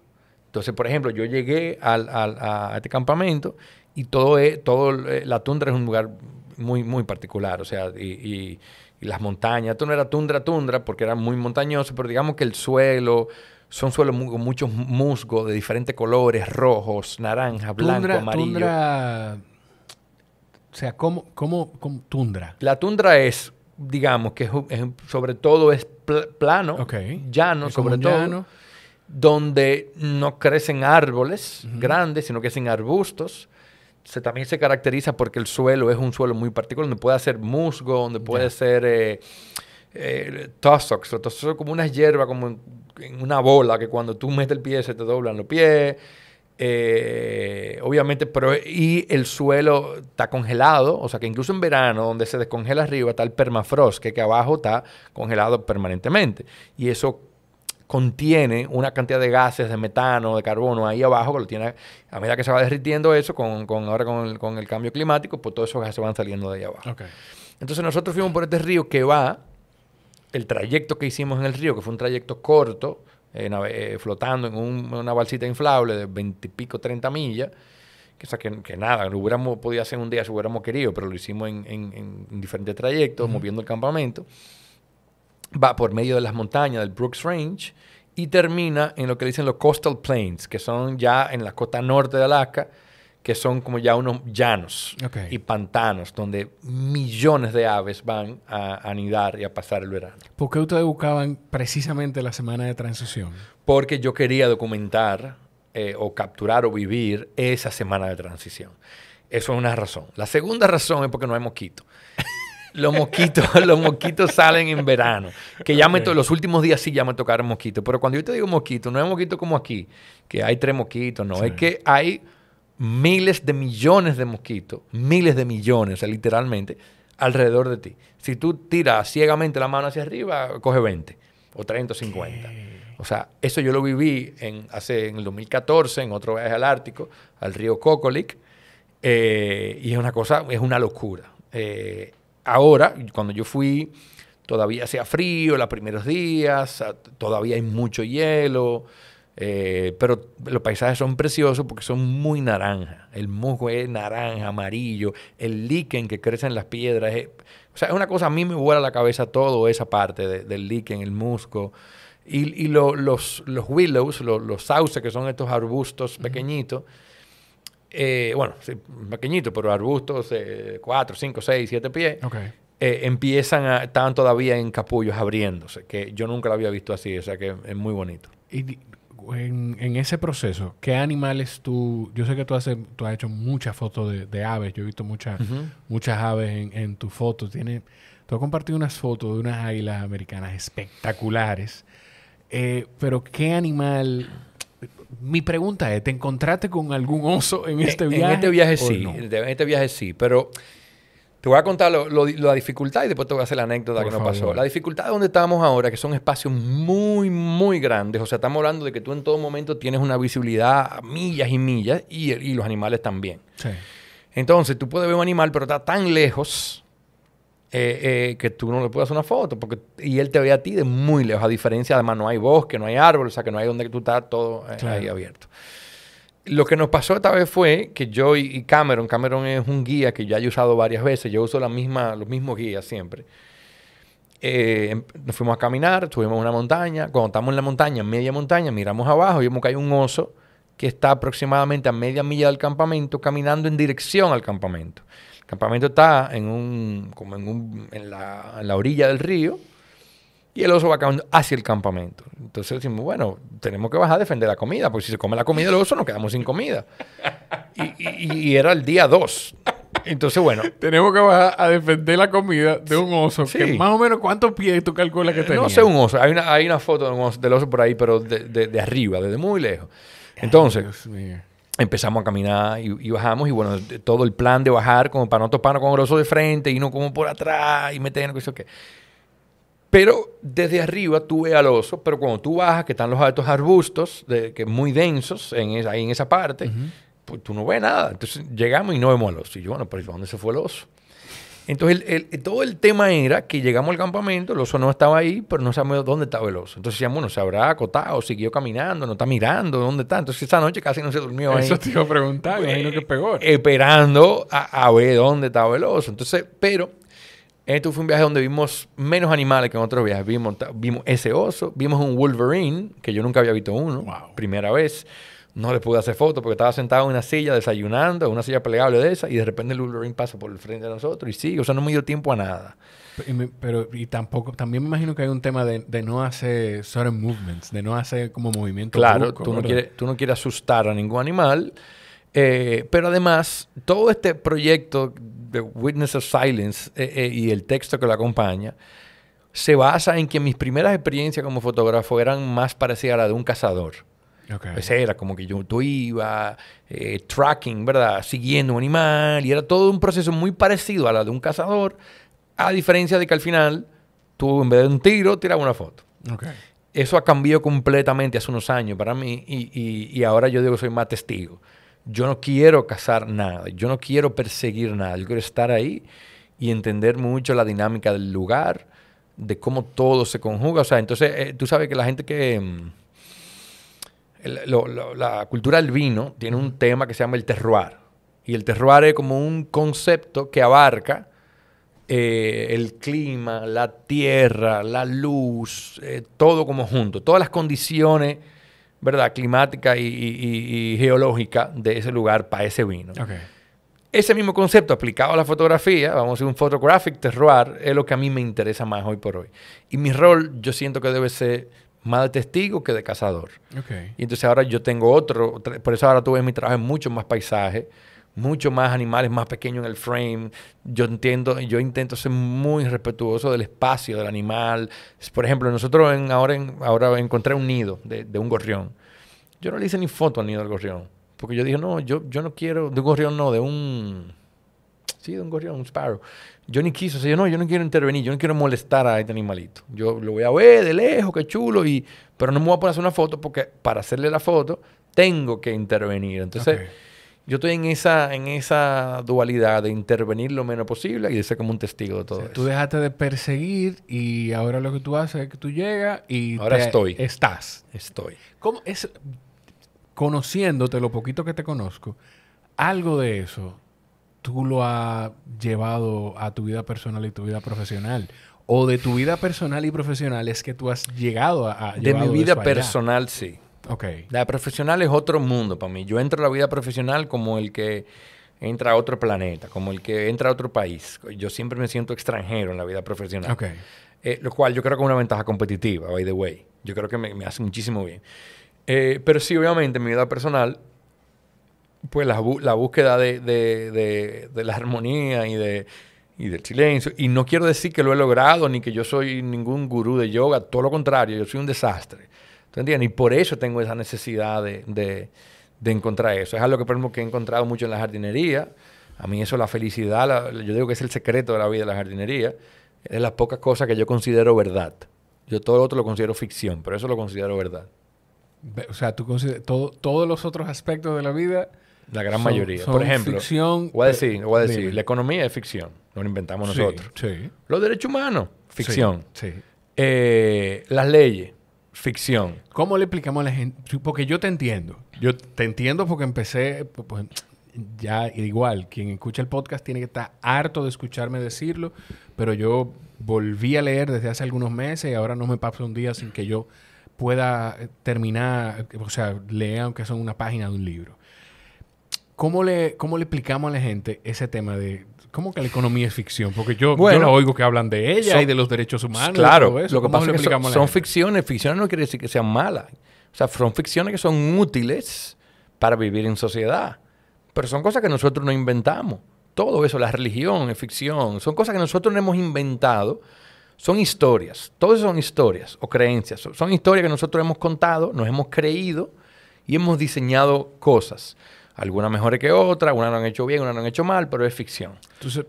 Entonces, por ejemplo, yo llegué al, a este campamento y todo, e, todo eh, la tundra es un lugar muy, muy particular, o sea, y, las montañas, esto no era tundra, tundra, porque era muy montañoso, pero digamos que el suelo, son suelos con muchos musgos de diferentes colores, rojos, naranja, blanco, amarillo. Tundra, o sea, ¿cómo, cómo, cómo tundra? La tundra es, digamos, que es, sobre todo es plano, llano, sobre todo donde no crecen árboles grandes, sino que crecen arbustos. Se, también se caracteriza porque el suelo es un suelo muy particular, donde puede ser musgo, donde puede ser eh, eh como una hierba, como en, una bola, que cuando tú metes el pie se te doblan los pies. Eh, obviamente, pero y el suelo está congelado, o sea que incluso en verano, donde se descongela arriba, está el permafrost, que, que abajo está congelado permanentemente. Y eso contiene una cantidad de gases, de metano, de carbono ahí abajo, que lo tiene, a medida que se va derritiendo eso, con, con ahora con el, con el, cambio climático, pues todos esos gases van saliendo de ahí abajo. Entonces nosotros fuimos por este río que va, el trayecto que hicimos en el río, que fue un trayecto corto, eh, eh, flotando en una balsita inflable de 20 y pico, 30 millas, que, nada, lo hubiéramos podido hacer un día si hubiéramos querido, pero lo hicimos en, diferentes trayectos, moviendo el campamento va por medio de las montañas del Brooks Range y termina en lo que dicen los Coastal Plains, que son ya en la costa norte de Alaska, que son como ya unos llanos y pantanos donde millones de aves van a anidar y a pasar el verano. ¿Por qué ustedes buscaban precisamente la semana de transición? Porque yo quería documentar eh, o capturar o vivir esa semana de transición. Eso es una razón. La segunda razón es porque no hay mosquito los mosquitos, los mosquitos salen en verano. Que ya los últimos días sí ya me tocaron mosquitos. Pero cuando yo te digo mosquito, no es mosquito como aquí, que hay tres mosquitos, no. Es que hay miles de millones de mosquitos, miles de millones, o sea, literalmente, alrededor de ti. Si tú tiras ciegamente la mano hacia arriba, coge 20 o 30 o 50. O sea, eso yo lo viví en, hace, en el 2014, en otro viaje al Ártico, al río Cocolic. Eh, y es una cosa, es una locura. Eh, ahora, cuando yo fui, todavía hacía frío los primeros días, ah, todavía hay mucho hielo, eh, pero los paisajes son preciosos porque son muy naranja. El musgo es naranja, amarillo, el liquen que crece en las piedras. o sea, es una cosa, a mí me vuela la cabeza todo esa parte del liquen, el musgo. Y, los, willows, los sauces, que son estos arbustos pequeñitos, eh, bueno, pequeñito, pero arbustos, 4, 5, 6, 7 pies, okay. Eh, empiezan a, estaban todavía en capullos abriéndose, que yo nunca lo había visto así, o sea que es muy bonito. Y en, ese proceso, ¿qué animales tú, yo sé que tú, tú has hecho muchas fotos de, aves, yo he visto muchas, muchas aves en, tus fotos, tienes... Tú has compartido unas fotos de unas águilas americanas espectaculares. Eh, pero, ¿qué animal mi pregunta es, ¿te encontraste con algún oso en este, este viaje? En este viaje sí, en este viaje sí, pero te voy a contar la dificultad y después te voy a hacer la anécdota que nos pasó. La dificultad donde estamos ahora, que son espacios muy, muy grandes, o sea, estamos hablando de que tú en todo momento tienes una visibilidad a millas y millas y, los animales también. Entonces, tú puedes ver un animal, pero está tan lejos eh, eh, que tú no le puedas una foto porque, y él te ve a ti de muy lejos. A diferencia, además, no hay bosque, no hay árboles, o sea, que no hay donde tú estás todo eh, ahí abierto. Lo que nos pasó esta vez fue que yo y Cameron, Cameron es un guía que ya he usado varias veces, yo uso la misma, los mismos guías siempre. Em, nos fuimos a caminar, tuvimos una montaña. Cuando estamos en la montaña, media montaña, miramos abajo y vemos que hay un oso que está aproximadamente a media milla del campamento, caminando en dirección al campamento. El campamento está en un, como en, un, en, la, orilla del río y el oso va hacia el campamento. Entonces decimos, bueno, tenemos que bajar a defender la comida, porque si se come la comida del oso nos quedamos sin comida. Y, era el día 2. Entonces, bueno. Tenemos que bajar a defender la comida de un oso. más o menos, ¿cuántos pies tú calculas que eh, tenía? No sé un oso. Hay una, foto del oso por ahí, pero de, arriba, desde muy lejos. Entonces, empezamos a caminar y, bajamos y bueno, todo el plan de bajar como para no toparnos con oso de frente y no como por atrás y meternos, que eso que. Pero desde arriba tú ves al oso, pero cuando tú bajas, que están los altos arbustos, de, que muy densos en ahí en esa parte, pues tú no ves nada. Entonces llegamos y no vemos al oso. Y yo, bueno, pero ¿dónde se fue el oso? Entonces, todo el tema era que llegamos al campamento, el oso no estaba ahí, pero no sabemos dónde estaba el oso. Entonces decíamos, bueno, se habrá acotado, siguió caminando, no está mirando, ¿dónde está? Entonces, esa noche casi no se durmió ahí. Eso te iba a preguntar, imagino que es Esperando a, ver dónde estaba el oso. Entonces, pero esto fue un viaje donde vimos menos animales que en otros viajes. Vimos, vimos ese oso, vimos un Wolverine, que yo nunca había visto uno, primera vez. No le pude hacer foto porque estaba sentado en una silla desayunando, en una silla plegable de esa, y de repente el Wolverine pasa por el frente de nosotros y sigue. O sea, no me dio tiempo a nada. Pero, y tampoco, también me imagino que hay un tema de, no hacer certain movements, de no hacer como movimientos. Claro, tú, no quieres, asustar a ningún animal. Eh, pero además, todo este proyecto de Witness of Silence eh, eh, y el texto que lo acompaña se basa en que mis primeras experiencias como fotógrafo eran más parecidas a la de un cazador. Okay. Pues era como que yo, tú ibas, eh, tracking, ¿verdad? Siguiendo un animal. Y era todo un proceso muy parecido a la de un cazador, a diferencia de que al final tú en vez de un tiro tiraba una foto. Eso ha cambiado completamente hace unos años para mí y, y, ahora yo digo que soy más testigo. Yo no quiero cazar nada, yo no quiero perseguir nada, yo quiero estar ahí y entender mucho la dinámica del lugar, de cómo todo se conjuga. O sea, entonces eh, tú sabes que la gente que mm, la cultura del vino tiene un tema que se llama el terroir. Y el terroir es como un concepto que abarca eh, el clima, la tierra, la luz, eh, todo como junto, todas las condiciones ¿verdad? climáticas y, geológicas de ese lugar para ese vino. Ese mismo concepto aplicado a la fotografía, vamos a decir un photographic terroir, es lo que a mí me interesa más hoy por hoy. Y mi rol yo siento que debe ser más de testigo que de cazador. Okay. Y entonces ahora yo tengo otro, por eso ahora tuve ves mi trabajo mucho más paisaje, mucho más animales más pequeños en el frame. Yo entiendo, yo intento ser muy respetuoso del espacio del animal. Por ejemplo, nosotros en, ahora, ahora encontré un nido de, un gorrión. Yo no le hice ni foto al nido del gorrión, porque yo dije, no, yo, yo no quiero, de un gorrión no, de un, sí, de un gorrión, un sparrow yo ni quiso. o yo no, yo no quiero intervenir, yo no quiero molestar a este animalito. Yo lo voy a ver de lejos, qué chulo, y, pero no me voy a poner a hacer una foto porque para hacerle la foto tengo que intervenir. Entonces, yo estoy en esa, en esa dualidad de intervenir lo menos posible y de ser como un testigo de todo eso. Tú dejaste de perseguir y ahora lo que tú haces es que tú llegas y... Ahora estoy. Estás. Estoy. es? Conociéndote lo poquito que te conozco, algo de eso tú lo has llevado a tu vida personal y tu vida profesional? ¿O de tu vida personal y profesional es que tú has llegado a... de mi vida personal, sí. Ok. La profesional es otro mundo para mí. Yo entro a la vida profesional como el que entra a otro planeta, como el que entra a otro país. Yo siempre me siento extranjero en la vida profesional. Ok. Eh, lo cual yo creo que es una ventaja competitiva, by the way. Yo creo que me, hace muchísimo bien. Eh, pero sí, obviamente, mi vida personal, pues la, búsqueda de, la armonía y, de, del silencio. Y no quiero decir que lo he logrado, ni que yo soy ningún gurú de yoga, todo lo contrario, yo soy un desastre. ¿Tú Y por eso tengo esa necesidad de, encontrar eso. Es algo que, por que he encontrado mucho en la jardinería. A mí eso, la felicidad, yo digo que es el secreto de la vida de la jardinería. Es de las pocas cosas que yo considero verdad. Yo todo lo otro lo considero ficción, pero eso lo considero verdad. O sea, tú consideras todo, todos los otros aspectos de la vida la gran mayoría. Por ejemplo, ficción, eh, decir, la economía es ficción. lo inventamos nosotros. Los derechos humanos, ficción. Eh, las leyes, ficción. ¿Cómo le explicamos a la gente? Porque yo te entiendo. Yo te entiendo porque empecé, pues, pues, ya igual, quien escucha el podcast tiene que estar harto de escucharme decirlo, pero yo volví a leer desde hace algunos meses y ahora no me pasa un día sin que yo pueda terminar, o sea, leer aunque sea una página de un libro. ¿Cómo le, ¿Cómo le explicamos a la gente ese tema de cómo que la economía es ficción? Porque yo, bueno, lo oigo que hablan de ella y de los derechos humanos. Claro, lo que pasa es que son, ficciones. Ficciones no quiere decir que sean malas. O sea, son ficciones que son útiles para vivir en sociedad. Pero son cosas que nosotros no inventamos. Todo eso, la religión es ficción. Son cosas que nosotros no hemos inventado. Son historias. Todas son historias o creencias. Son historias que nosotros hemos contado, nos hemos creído y hemos diseñado cosas. Algunas mejores que otras, unas no han hecho bien, unas no han hecho mal, pero es ficción. Entonces,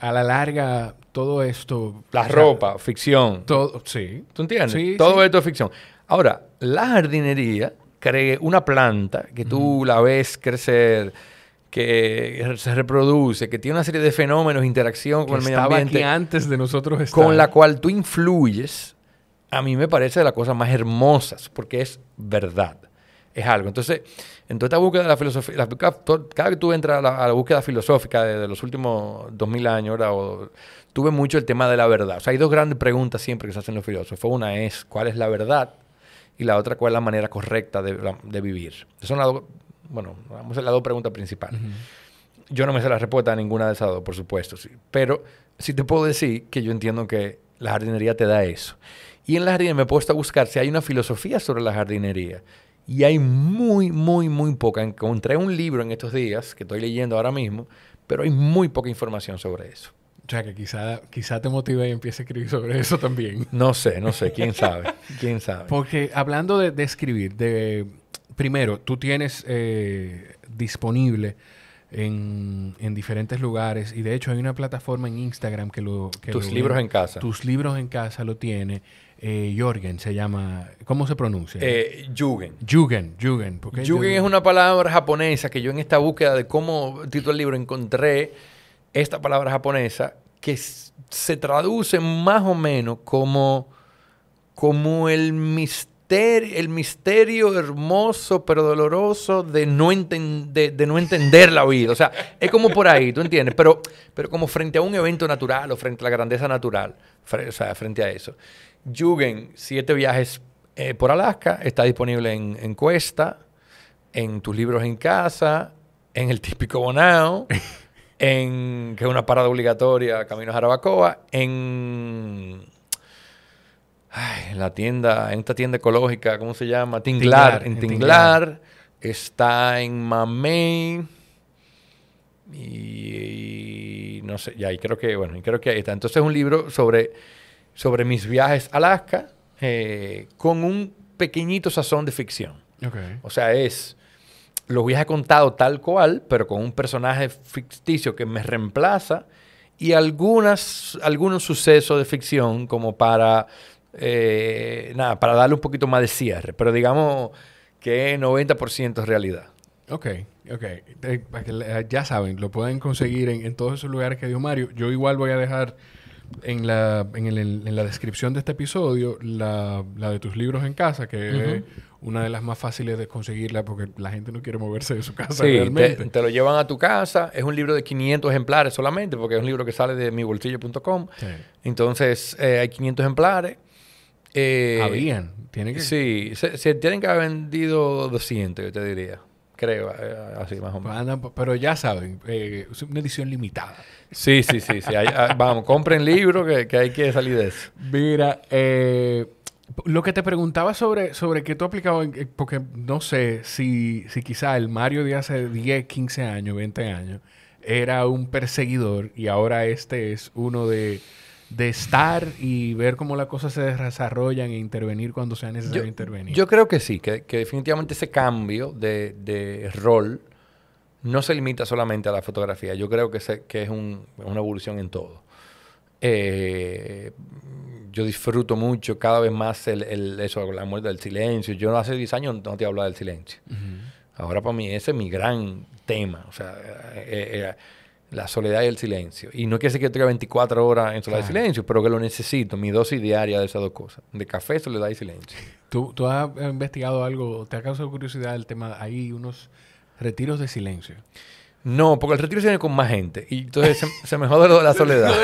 a la larga, todo esto... La ropa, ficción. Todo, sí. ¿Tú entiendes? todo esto es ficción. Ahora, la jardinería cree una planta que tú la ves crecer que se reproduce, que tiene una serie de fenómenos, interacción con el medio ambiente. Aquí antes de nosotros estar. Con la cual tú influyes, a mí me parece de las cosas más hermosas, porque es verdad es algo. Entonces, en toda esta búsqueda de la filosofía, cada cada que tú entras a la, búsqueda filosófica de, los últimos 2000 años, tuve mucho el tema de la verdad. O sea, hay dos grandes preguntas siempre que se hacen los filósofos. Una es, ¿cuál es la verdad? Y la otra, ¿cuál es la manera correcta de, vivir? Esas son las dos, bueno, vamos a las dos preguntas principales. Yo no me sé la respuesta a ninguna de esas dos, por supuesto, sí. Pero sí te puedo decir que yo entiendo que la jardinería te da eso. Y en la jardinería me he puesto a buscar si hay una filosofía sobre la jardinería. Y hay muy, muy, muy poca. Encontré un libro en estos días que estoy leyendo ahora mismo, pero hay muy poca información sobre eso. O sea, que quizá, quizá te motive y empiece a escribir sobre eso también. No sé, no sé, quién sabe, quién sabe. Porque hablando de, escribir, de, primero, tú tienes eh, disponible en, diferentes lugares. Y de hecho hay una plataforma en Instagram que lo... tus libros en casa. Tus libros en casa lo tiene. Eh, Jorgen se llama, ¿cómo se pronuncia? Eh, yugen. Yugen, Yugen. es una palabra japonesa que yo en esta búsqueda de cómo título el libro encontré esta palabra japonesa que se traduce más o menos como, como el, misterio, el misterio hermoso pero doloroso de no, entender la vida. O sea, es como por ahí, ¿tú entiendes? Pero, pero como frente a un evento natural o frente a la grandeza natural, o sea, frente a eso. Yugen, siete viajes eh, por Alaska, está disponible en, Cuesta, en tus libros en casa, en el típico Bonao, en que es una parada obligatoria, Caminos a Jarabacoa, en en la tienda, en esta tienda ecológica, ¿cómo se llama? Tinglar, en, Tinglar, está en Mamey y, no sé, y ahí creo que, bueno, creo que ahí está. Entonces es un libro sobre sobre mis viajes a Alaska eh, con un pequeñito sazón de ficción. O sea, es los viajes contados tal cual, pero con un personaje ficticio que me reemplaza y algunas, algunos sucesos de ficción como para, eh, nada, para darle un poquito más de cierre, pero digamos que 90% realidad. Ok, ok. Eh, ya saben, lo pueden conseguir en, en todos esos lugares que dio Mario. Yo igual voy a dejar en la, descripción de este episodio la, de tus libros en casa, que es una de las más fáciles de conseguirla porque la gente no quiere moverse de su casa. realmente. Te, te, lo llevan a tu casa. Es un libro de 500 ejemplares solamente porque es un libro que sale de mi bolsillo.com. Entonces eh, hay 500 ejemplares. Habían. Eh, ah, tiene que... Sí, se tienen que haber vendido 200, yo te diría creo, eh, así más o menos. pero ya saben, eh, es una edición limitada. Sí, sí, sí, ah, vamos, compren libro que, que, hay que salir de eso. Mira, eh, lo que te preguntaba sobre, sobre qué tú aplicabas, porque no sé si, si quizá el Mario de hace 10, 15 años, 20 años, era un perseguidor y ahora este es uno de de estar y ver cómo las cosas se desarrollan e intervenir cuando sea necesario intervenir. Yo creo que sí, que, definitivamente ese cambio de, rol no se limita solamente a la fotografía. Yo creo que, que es un, una evolución en todo. Eh, yo disfruto mucho cada vez más el, eso, la muerte del silencio. Yo hace 10 años no te hablaba del silencio. Ahora para mí ese es mi gran tema. O sea, eh, eh, la soledad y el silencio. Y no quiere decir que yo tenga 24 horas en soledad y silencio, pero que lo necesito, mi dosis diaria de esas dos cosas, de café, soledad y silencio. ¿Tú, tú has investigado algo, te ha causado curiosidad el tema, hay unos retiros de silencio? No, porque el retiro se viene con más gente. Y entonces se, me jode lo de la soledad.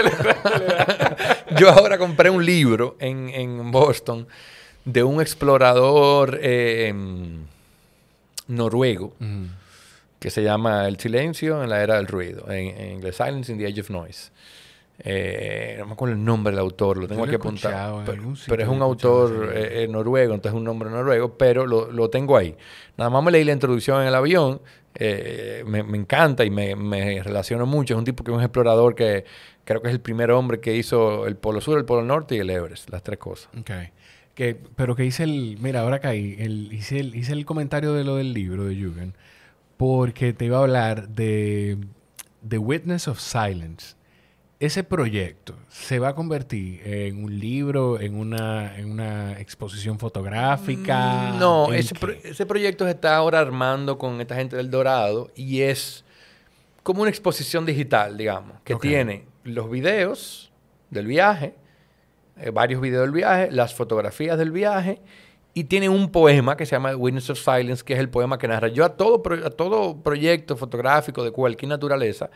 yo ahora compré un libro en, Boston de un explorador eh, em, noruego que se llama El silencio en la era del ruido, en, inglés Silence in the Age of Noise. Eh, no me acuerdo el nombre del autor, lo tengo que apuntar. Pero, es un autor eh, eh, noruego, entonces es un nombre noruego, pero lo, tengo ahí. Nada más me leí la introducción en el avión, eh, me, encanta y me, relaciono mucho. Es un tipo que es un explorador que creo que es el primer hombre que hizo el Polo Sur, el Polo Norte y el Everest, las tres cosas. Que, pero que hice el, mira, ahora caí, el, hice, el, hice el comentario de lo del libro de Jürgen porque te iba a hablar de The Witness of Silence. Ese proyecto se va a convertir en un libro, en una, exposición fotográfica. Mm, no, ese, proyecto se está ahora armando con esta gente del Dorado y es como una exposición digital, digamos, que tiene los videos del viaje, eh, varios videos del viaje, las fotografías del viaje y tiene un poema que se llama Witness of Silence, que es el poema que narra. Yo a todo, todo proyecto fotográfico de cualquier naturaleza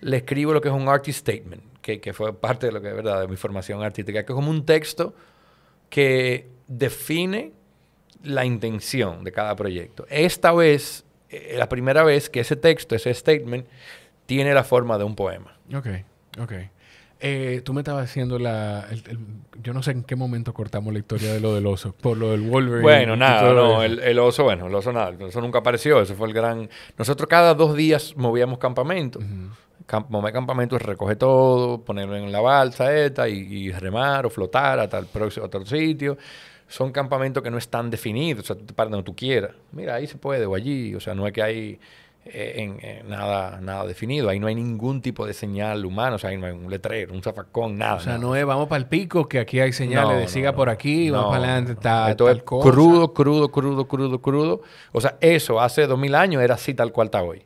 le escribo lo que es un artist statement, que, fue parte de lo que es verdad de mi formación artística, que es como un texto que define la intención de cada proyecto. Esta vez, eh, la primera vez que ese texto, ese statement, tiene la forma de un poema. Ok, ok. Eh, tú me estabas haciendo la. yo no sé en qué momento cortamos la historia de lo del oso, por lo del Wolverine. Bueno, nada, no, el, oso, bueno, el oso nada, el oso nunca apareció, eso fue el gran. Nosotros cada dos días movíamos campamento. me mover campamento es recoger todo, ponerlo en la balsa esta y, remar o flotar hasta el próximo, otro sitio son campamentos que no están definidos, o sea, tú te paras donde tú quieras. Mira, ahí se puede, o allí, o sea, no es que hay eh, en, eh, nada, nada definido. Ahí no hay ningún tipo de señal humano o sea, ahí no hay un letrero, un zafacón, nada. O sea, no es vamos para el pico, que aquí hay señales de siga por aquí, vamos para adelante, está Crudo, crudo, crudo, crudo, crudo. O sea, eso hace dos mil años era así tal cual está hoy.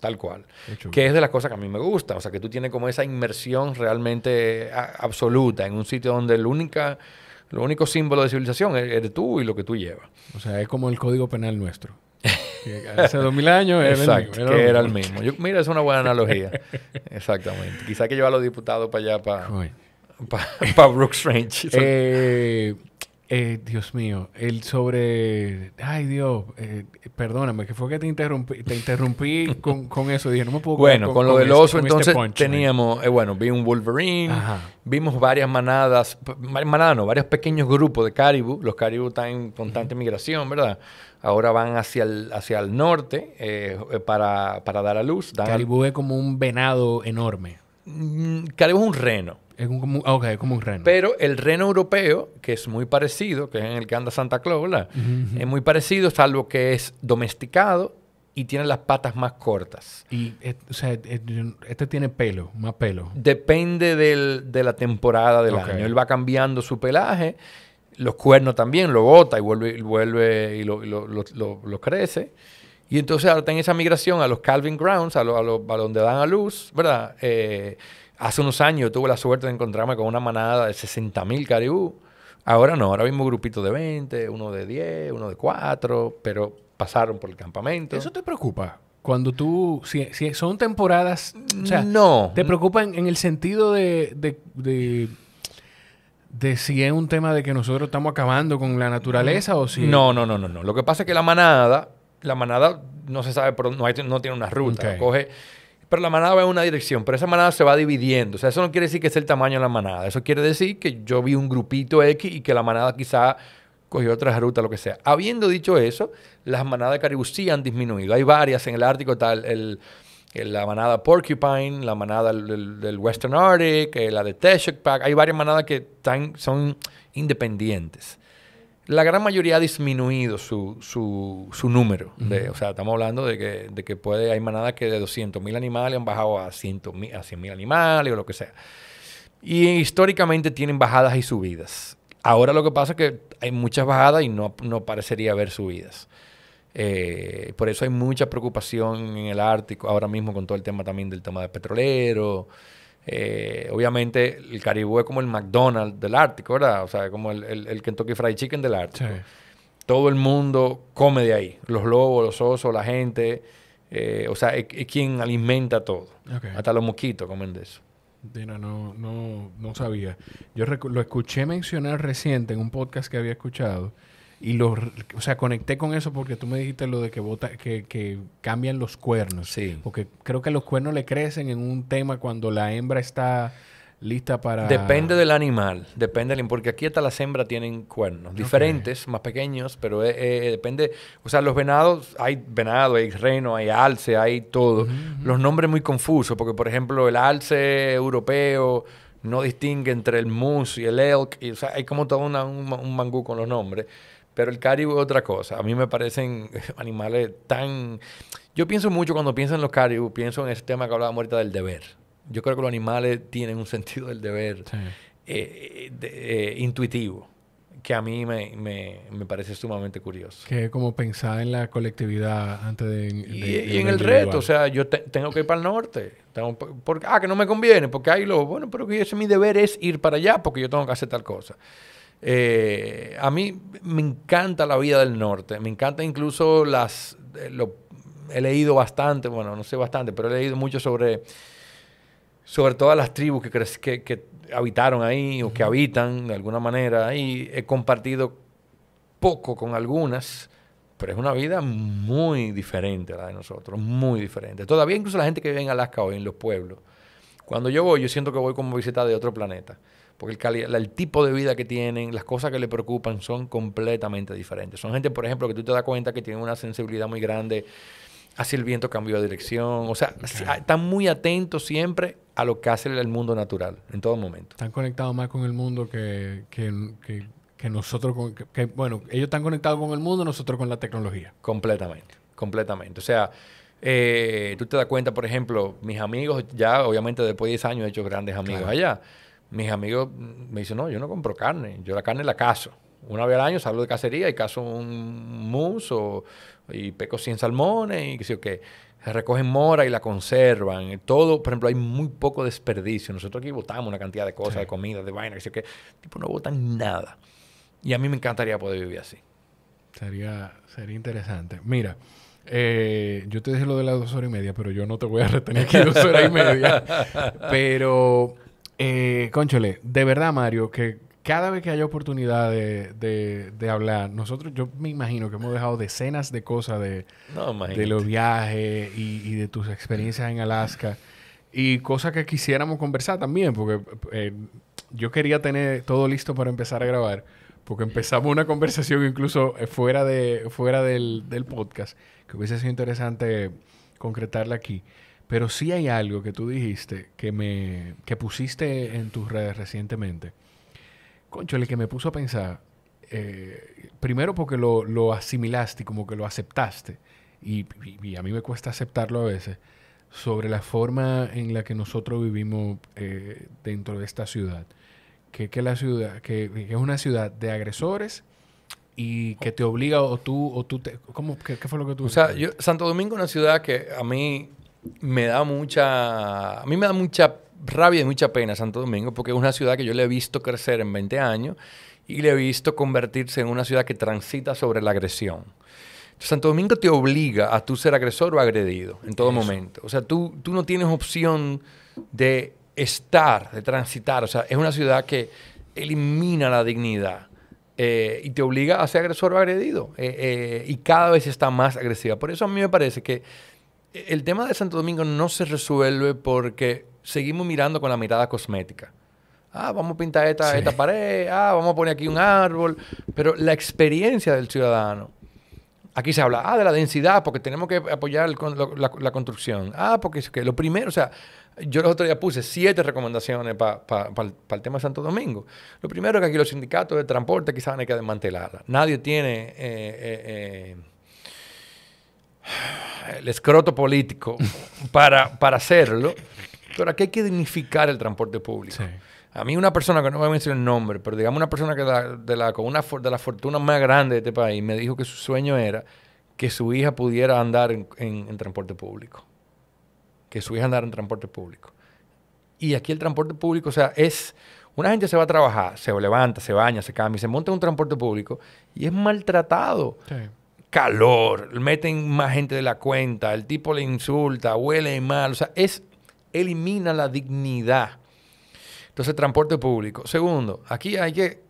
Tal cual. Que es de las cosas que a mí me gusta. O sea, que tú tienes como esa inmersión realmente eh, absoluta en un sitio donde el única, lo único símbolo de civilización eres tú y lo que tú llevas. O sea, es como el código penal nuestro. Hace dos mil años era el mismo. que era el mismo. mira, es una buena analogía. Exactamente. Quizá que lleva a los diputados para allá, para, para, Brooks Range. Eh, eh, Dios mío, el sobre... Ay, Dios, eh, perdóname, que fue que te interrumpí, te interrumpí con, con eso. Dije, no me puedo... Bueno, con, lo del este, oso, este entonces teníamos... bueno, vi un Wolverine, vimos varias manadas, manadas no, varios pequeños grupos de caribú. Los caribú están en constante migración, ¿verdad? ahora van hacia el, hacia el norte eh, eh, para, dar a luz. Calibú es como un venado enorme. Mm, Calibú es un reno. Es como, como un reno. Pero el reno europeo, que es muy parecido, que es en el que anda Santa Claus, Es muy parecido, salvo que es domesticado y tiene las patas más cortas. Y, eh, o sea, este tiene pelo, más pelo. Depende de la temporada del año. Él va cambiando su pelaje los cuernos también, lo bota y vuelve, y, lo, lo, crece. Y entonces ahora en esa migración a los Calvin Grounds, a, donde dan a luz, ¿verdad? Eh, hace unos años tuve la suerte de encontrarme con una manada de 60.000 caribú. Ahora no, ahora mismo grupitos grupito de 20, uno de 10, uno de 4, pero pasaron por el campamento. ¿Eso te preocupa? Cuando tú, si, son temporadas, o no. ¿Te preocupa en, el sentido de de si es un tema de que nosotros estamos acabando con la naturaleza o si... No, no, no, no, no. Lo que pasa es que la manada, la manada no se sabe, por, no, no tiene una ruta. Coge, pero la manada va en una dirección, pero esa manada se va dividiendo. O sea, eso no quiere decir que sea el tamaño de la manada. Eso quiere decir que yo vi un grupito X y que la manada quizá cogió otra ruta, lo que sea. Habiendo dicho eso, las manadas de caribú sí han disminuido. Hay varias en el Ártico, tal, el... Eh, la manada Porcupine, la manada del, Western Arctic, eh, la de Teshek Pack. Hay varias manadas que son independientes. La gran mayoría ha disminuido su, número. O sea, estamos hablando de que, puede, hay manadas que de 200.000 animales han bajado a 100.000 animales o lo que sea. Y históricamente tienen bajadas y subidas. Ahora lo que pasa es que hay muchas bajadas y no, no parecería haber subidas. Eh, por eso hay mucha preocupación en el Ártico ahora mismo con todo el tema también del tema de petrolero. Eh, obviamente el Caribú es como el McDonald's del Ártico, ¿verdad? O sea, como el, el, Kentucky Fried Chicken del Ártico. Todo el mundo come de ahí. Los lobos, los osos, la gente. Eh, o sea, es, quien alimenta todo. Hasta los mosquitos comen de eso. Dina, no, no, no sabía. Yo lo escuché mencionar reciente en un podcast que había escuchado y los o sea, conecté con eso porque tú me dijiste lo de que, bota, que, cambian los cuernos. Sí. Porque creo que los cuernos le crecen en un tema cuando la hembra está lista para... Depende del animal, depende del, porque aquí hasta las hembras tienen cuernos, diferentes, más pequeños, pero eh, eh, depende, o sea, los venados, hay venado, hay reno, hay alce, hay todo. Los nombres muy confusos, porque por ejemplo el alce europeo no distingue entre el moose y el elk, o sea, hay como todo un, un mangú con los nombres. Pero el caribú es otra cosa. A mí me parecen animales tan... Yo pienso mucho cuando pienso en los caribú, pienso en ese tema que hablábamos ahorita del deber. Yo creo que los animales tienen un sentido del deber eh, eh, eh, intuitivo que a mí me, parece sumamente curioso. Que como pensar en la colectividad antes de... y, en el reto, o sea, yo tengo que ir para el norte. porque, ah, que no me conviene, porque hay lo... Bueno, pero que ese, mi deber es ir para allá porque yo tengo que hacer tal cosa. Eh, a mí me encanta la vida del norte, me encanta incluso las... Eh, lo, he leído bastante, bueno, no sé bastante, pero he leído mucho sobre, sobre todas las tribus que, que habitaron ahí o que habitan de alguna manera y he compartido poco con algunas, pero es una vida muy diferente a la de nosotros, muy diferente. Todavía incluso la gente que vive en Alaska hoy, en los pueblos, cuando yo voy, yo siento que voy como visita de otro planeta porque el, tipo de vida que tienen, las cosas que le preocupan son completamente diferentes. Son gente, por ejemplo, que tú te das cuenta que tienen una sensibilidad muy grande hacia el viento, cambio de dirección, o sea, están muy atentos siempre a lo que hace el mundo natural, en todo momento. Están conectados más con el mundo que, nosotros, bueno, ellos están conectados con el mundo, nosotros con la tecnología. Completamente, completamente. O sea, eh, tú te das cuenta, por ejemplo, mis amigos, ya obviamente después de 10 años he hecho grandes amigos allá mis amigos me dicen, no, yo no compro carne, yo la carne la cazo. Una vez al año salgo de cacería y cazo un muso y peco 100 salmones y que sé Recogen mora y la conservan. Eh, todo, por ejemplo, hay muy poco desperdicio. Nosotros aquí botamos una cantidad de cosas, de comida, de vaina, qué sé yo Tipo, no botan nada. Y a mí me encantaría poder vivir así. Sería, sería interesante. Mira, eh, yo te dije lo de las dos horas y media, pero yo no te voy a retener aquí dos horas y media. pero eh, conchole, de verdad, Mario, que cada vez que haya oportunidad de, hablar, nosotros, yo me imagino que hemos dejado decenas de cosas de, los viajes y, de tus experiencias en Alaska y cosas que quisiéramos conversar también, porque eh, yo quería tener todo listo para empezar a grabar, porque empezamos una conversación incluso eh, fuera, de, fuera del podcast, que hubiese sido interesante concretarla aquí. Pero sí hay algo que tú dijiste que me que pusiste en tus redes recientemente. Concho, el que me puso a pensar, eh, primero porque lo, asimilaste, como que lo aceptaste, y, a mí me cuesta aceptarlo a veces, sobre la forma en la que nosotros vivimos eh, dentro de esta ciudad. Que, la ciudad, que, es una ciudad de agresores y que te obliga o tú, o tú te, ¿cómo, qué, fue lo que tú... O sea, yo, Santo Domingo es una ciudad que a mí me da mucha, a mí me da mucha rabia y mucha pena Santo Domingo porque es una ciudad que yo le he visto crecer en 20 años y le he visto convertirse en una ciudad que transita sobre la agresión. Santo Domingo te obliga a tú ser agresor o agredido en todo momento. O sea, tú, tú no tienes opción de estar, de transitar. O sea, es una ciudad que elimina la dignidad. Eh, y te obliga a ser agresor o agredido. Eh, eh, y cada vez está más agresiva. Por eso a mí me parece que el tema de Santo Domingo no se resuelve porque seguimos mirando con la mirada cosmética. Ah, vamos a pintar esta, esta pared, ah, vamos a poner aquí un árbol. Pero la experiencia del ciudadano Aquí se habla, ah, de la densidad, porque tenemos que apoyar la, construcción. Ah, porque es que lo primero, o sea, yo los otros días puse siete recomendaciones para el tema de Santo Domingo. Lo primero es que aquí los sindicatos de transporte quizás van a que desmantelarla. Nadie tiene eh, eh, eh, el escroto político para, para hacerlo, pero aquí hay que dignificar el transporte público. A mí una persona, que no voy a mencionar el nombre, pero digamos una persona que de, la, con una de la fortuna más grande de este país me dijo que su sueño era que su hija pudiera andar en, transporte público. Que su hija andara en transporte público. Y aquí el transporte público, o sea, es... Una gente se va a trabajar, se levanta, se baña, se cambia, se monta en un transporte público y es maltratado. Sí calor, meten más gente de la cuenta, el tipo le insulta, huele mal, o sea, es, elimina la dignidad. Entonces, transporte público. Segundo, aquí hay que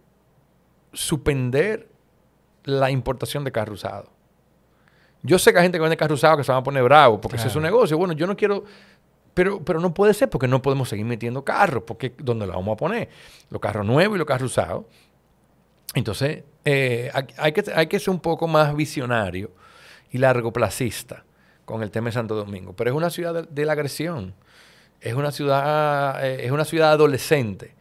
suspender la importación de carro usado. Yo sé que hay gente que vende carro usado que se van a poner bravo porque ese es su negocio. Bueno, yo no quiero pero, pero, no puede ser porque no podemos seguir metiendo carros, porque ¿dónde la vamos a poner? Los carros nuevos y los carros usados. Entonces, eh, hay, que, hay que ser un poco más visionario y largoplacista con el tema de Santo Domingo. Pero es una ciudad de, la agresión. Es una ciudad, eh, es una ciudad adolescente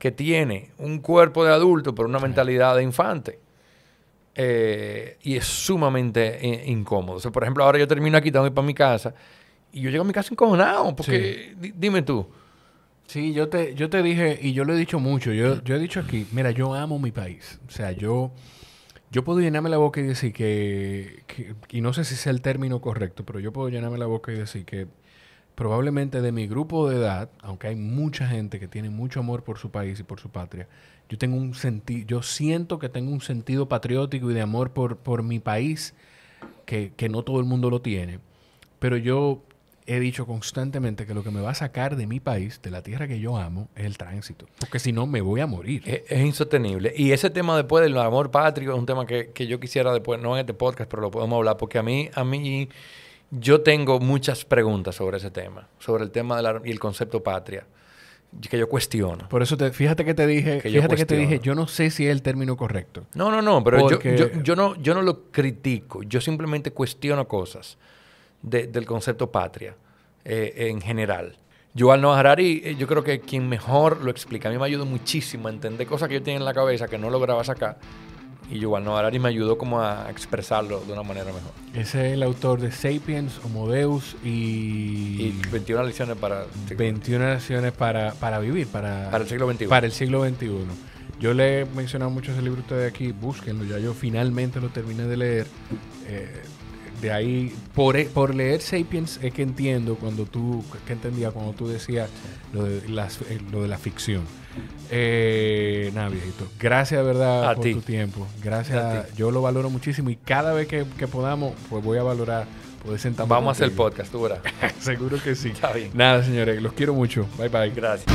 que tiene un cuerpo de adulto pero una mentalidad de infante. Eh, y es sumamente incómodo. por ejemplo, ahora yo termino aquí, tengo que ir para mi casa y yo llego a mi casa encojonado porque, dime tú, Sí, yo te, yo te dije, y yo lo he dicho mucho, yo, yo he dicho aquí, mira, yo amo mi país. O sea, yo, yo puedo llenarme la boca y decir que, y no sé si sea el término correcto, pero yo puedo llenarme la boca y decir que probablemente de mi grupo de edad, aunque hay mucha gente que tiene mucho amor por su país y por su patria, yo tengo un sentido, yo siento que tengo un sentido patriótico y de amor por, por mi país que, que no todo el mundo lo tiene. Pero yo he dicho constantemente que lo que me va a sacar de mi país, de la tierra que yo amo, es el tránsito. Porque si no, me voy a morir. Es, insostenible. Y ese tema después del amor patrio es un tema que, que, yo quisiera después, no en este podcast, pero lo podemos hablar, porque a mí, a mí, yo tengo muchas preguntas sobre ese tema, sobre el tema de y el concepto patria que yo cuestiono. Por eso te, fíjate que te dije, fíjate que te dije, yo no sé si es el término correcto. No, no, no, pero yo, yo, no, yo no lo critico, yo simplemente cuestiono cosas del concepto patria eh, en general. Yuval Noah Harari, eh, yo creo que quien mejor lo explica. A mí me ayudó muchísimo a entender cosas que yo tenía en la cabeza que no lograba sacar. Y Yuval Noah Harari me ayudó como a expresarlo de una manera mejor. Ese es el autor de Sapiens, Homo Deus y... 21 lecciones para... 21 lecciones para, para vivir, para... el siglo XXI. el siglo XXI. Yo le he mencionado mucho ese libro ustedes aquí, búsquenlo, ya yo finalmente lo terminé de leer. Eh, de ahí, por, e, por leer Sapiens es que entiendo cuando tú, que entendía cuando tú decías lo de, eh, la ficción. Eh, nada, viejito. Gracias, verdad, por tu tiempo. Gracias. yo lo valoro muchísimo y cada vez que, podamos, pues voy a valorar pues Vamos a hacer podcast, tú verás. Seguro que sí. Nada, señores, los quiero mucho. Bye, bye. Gracias.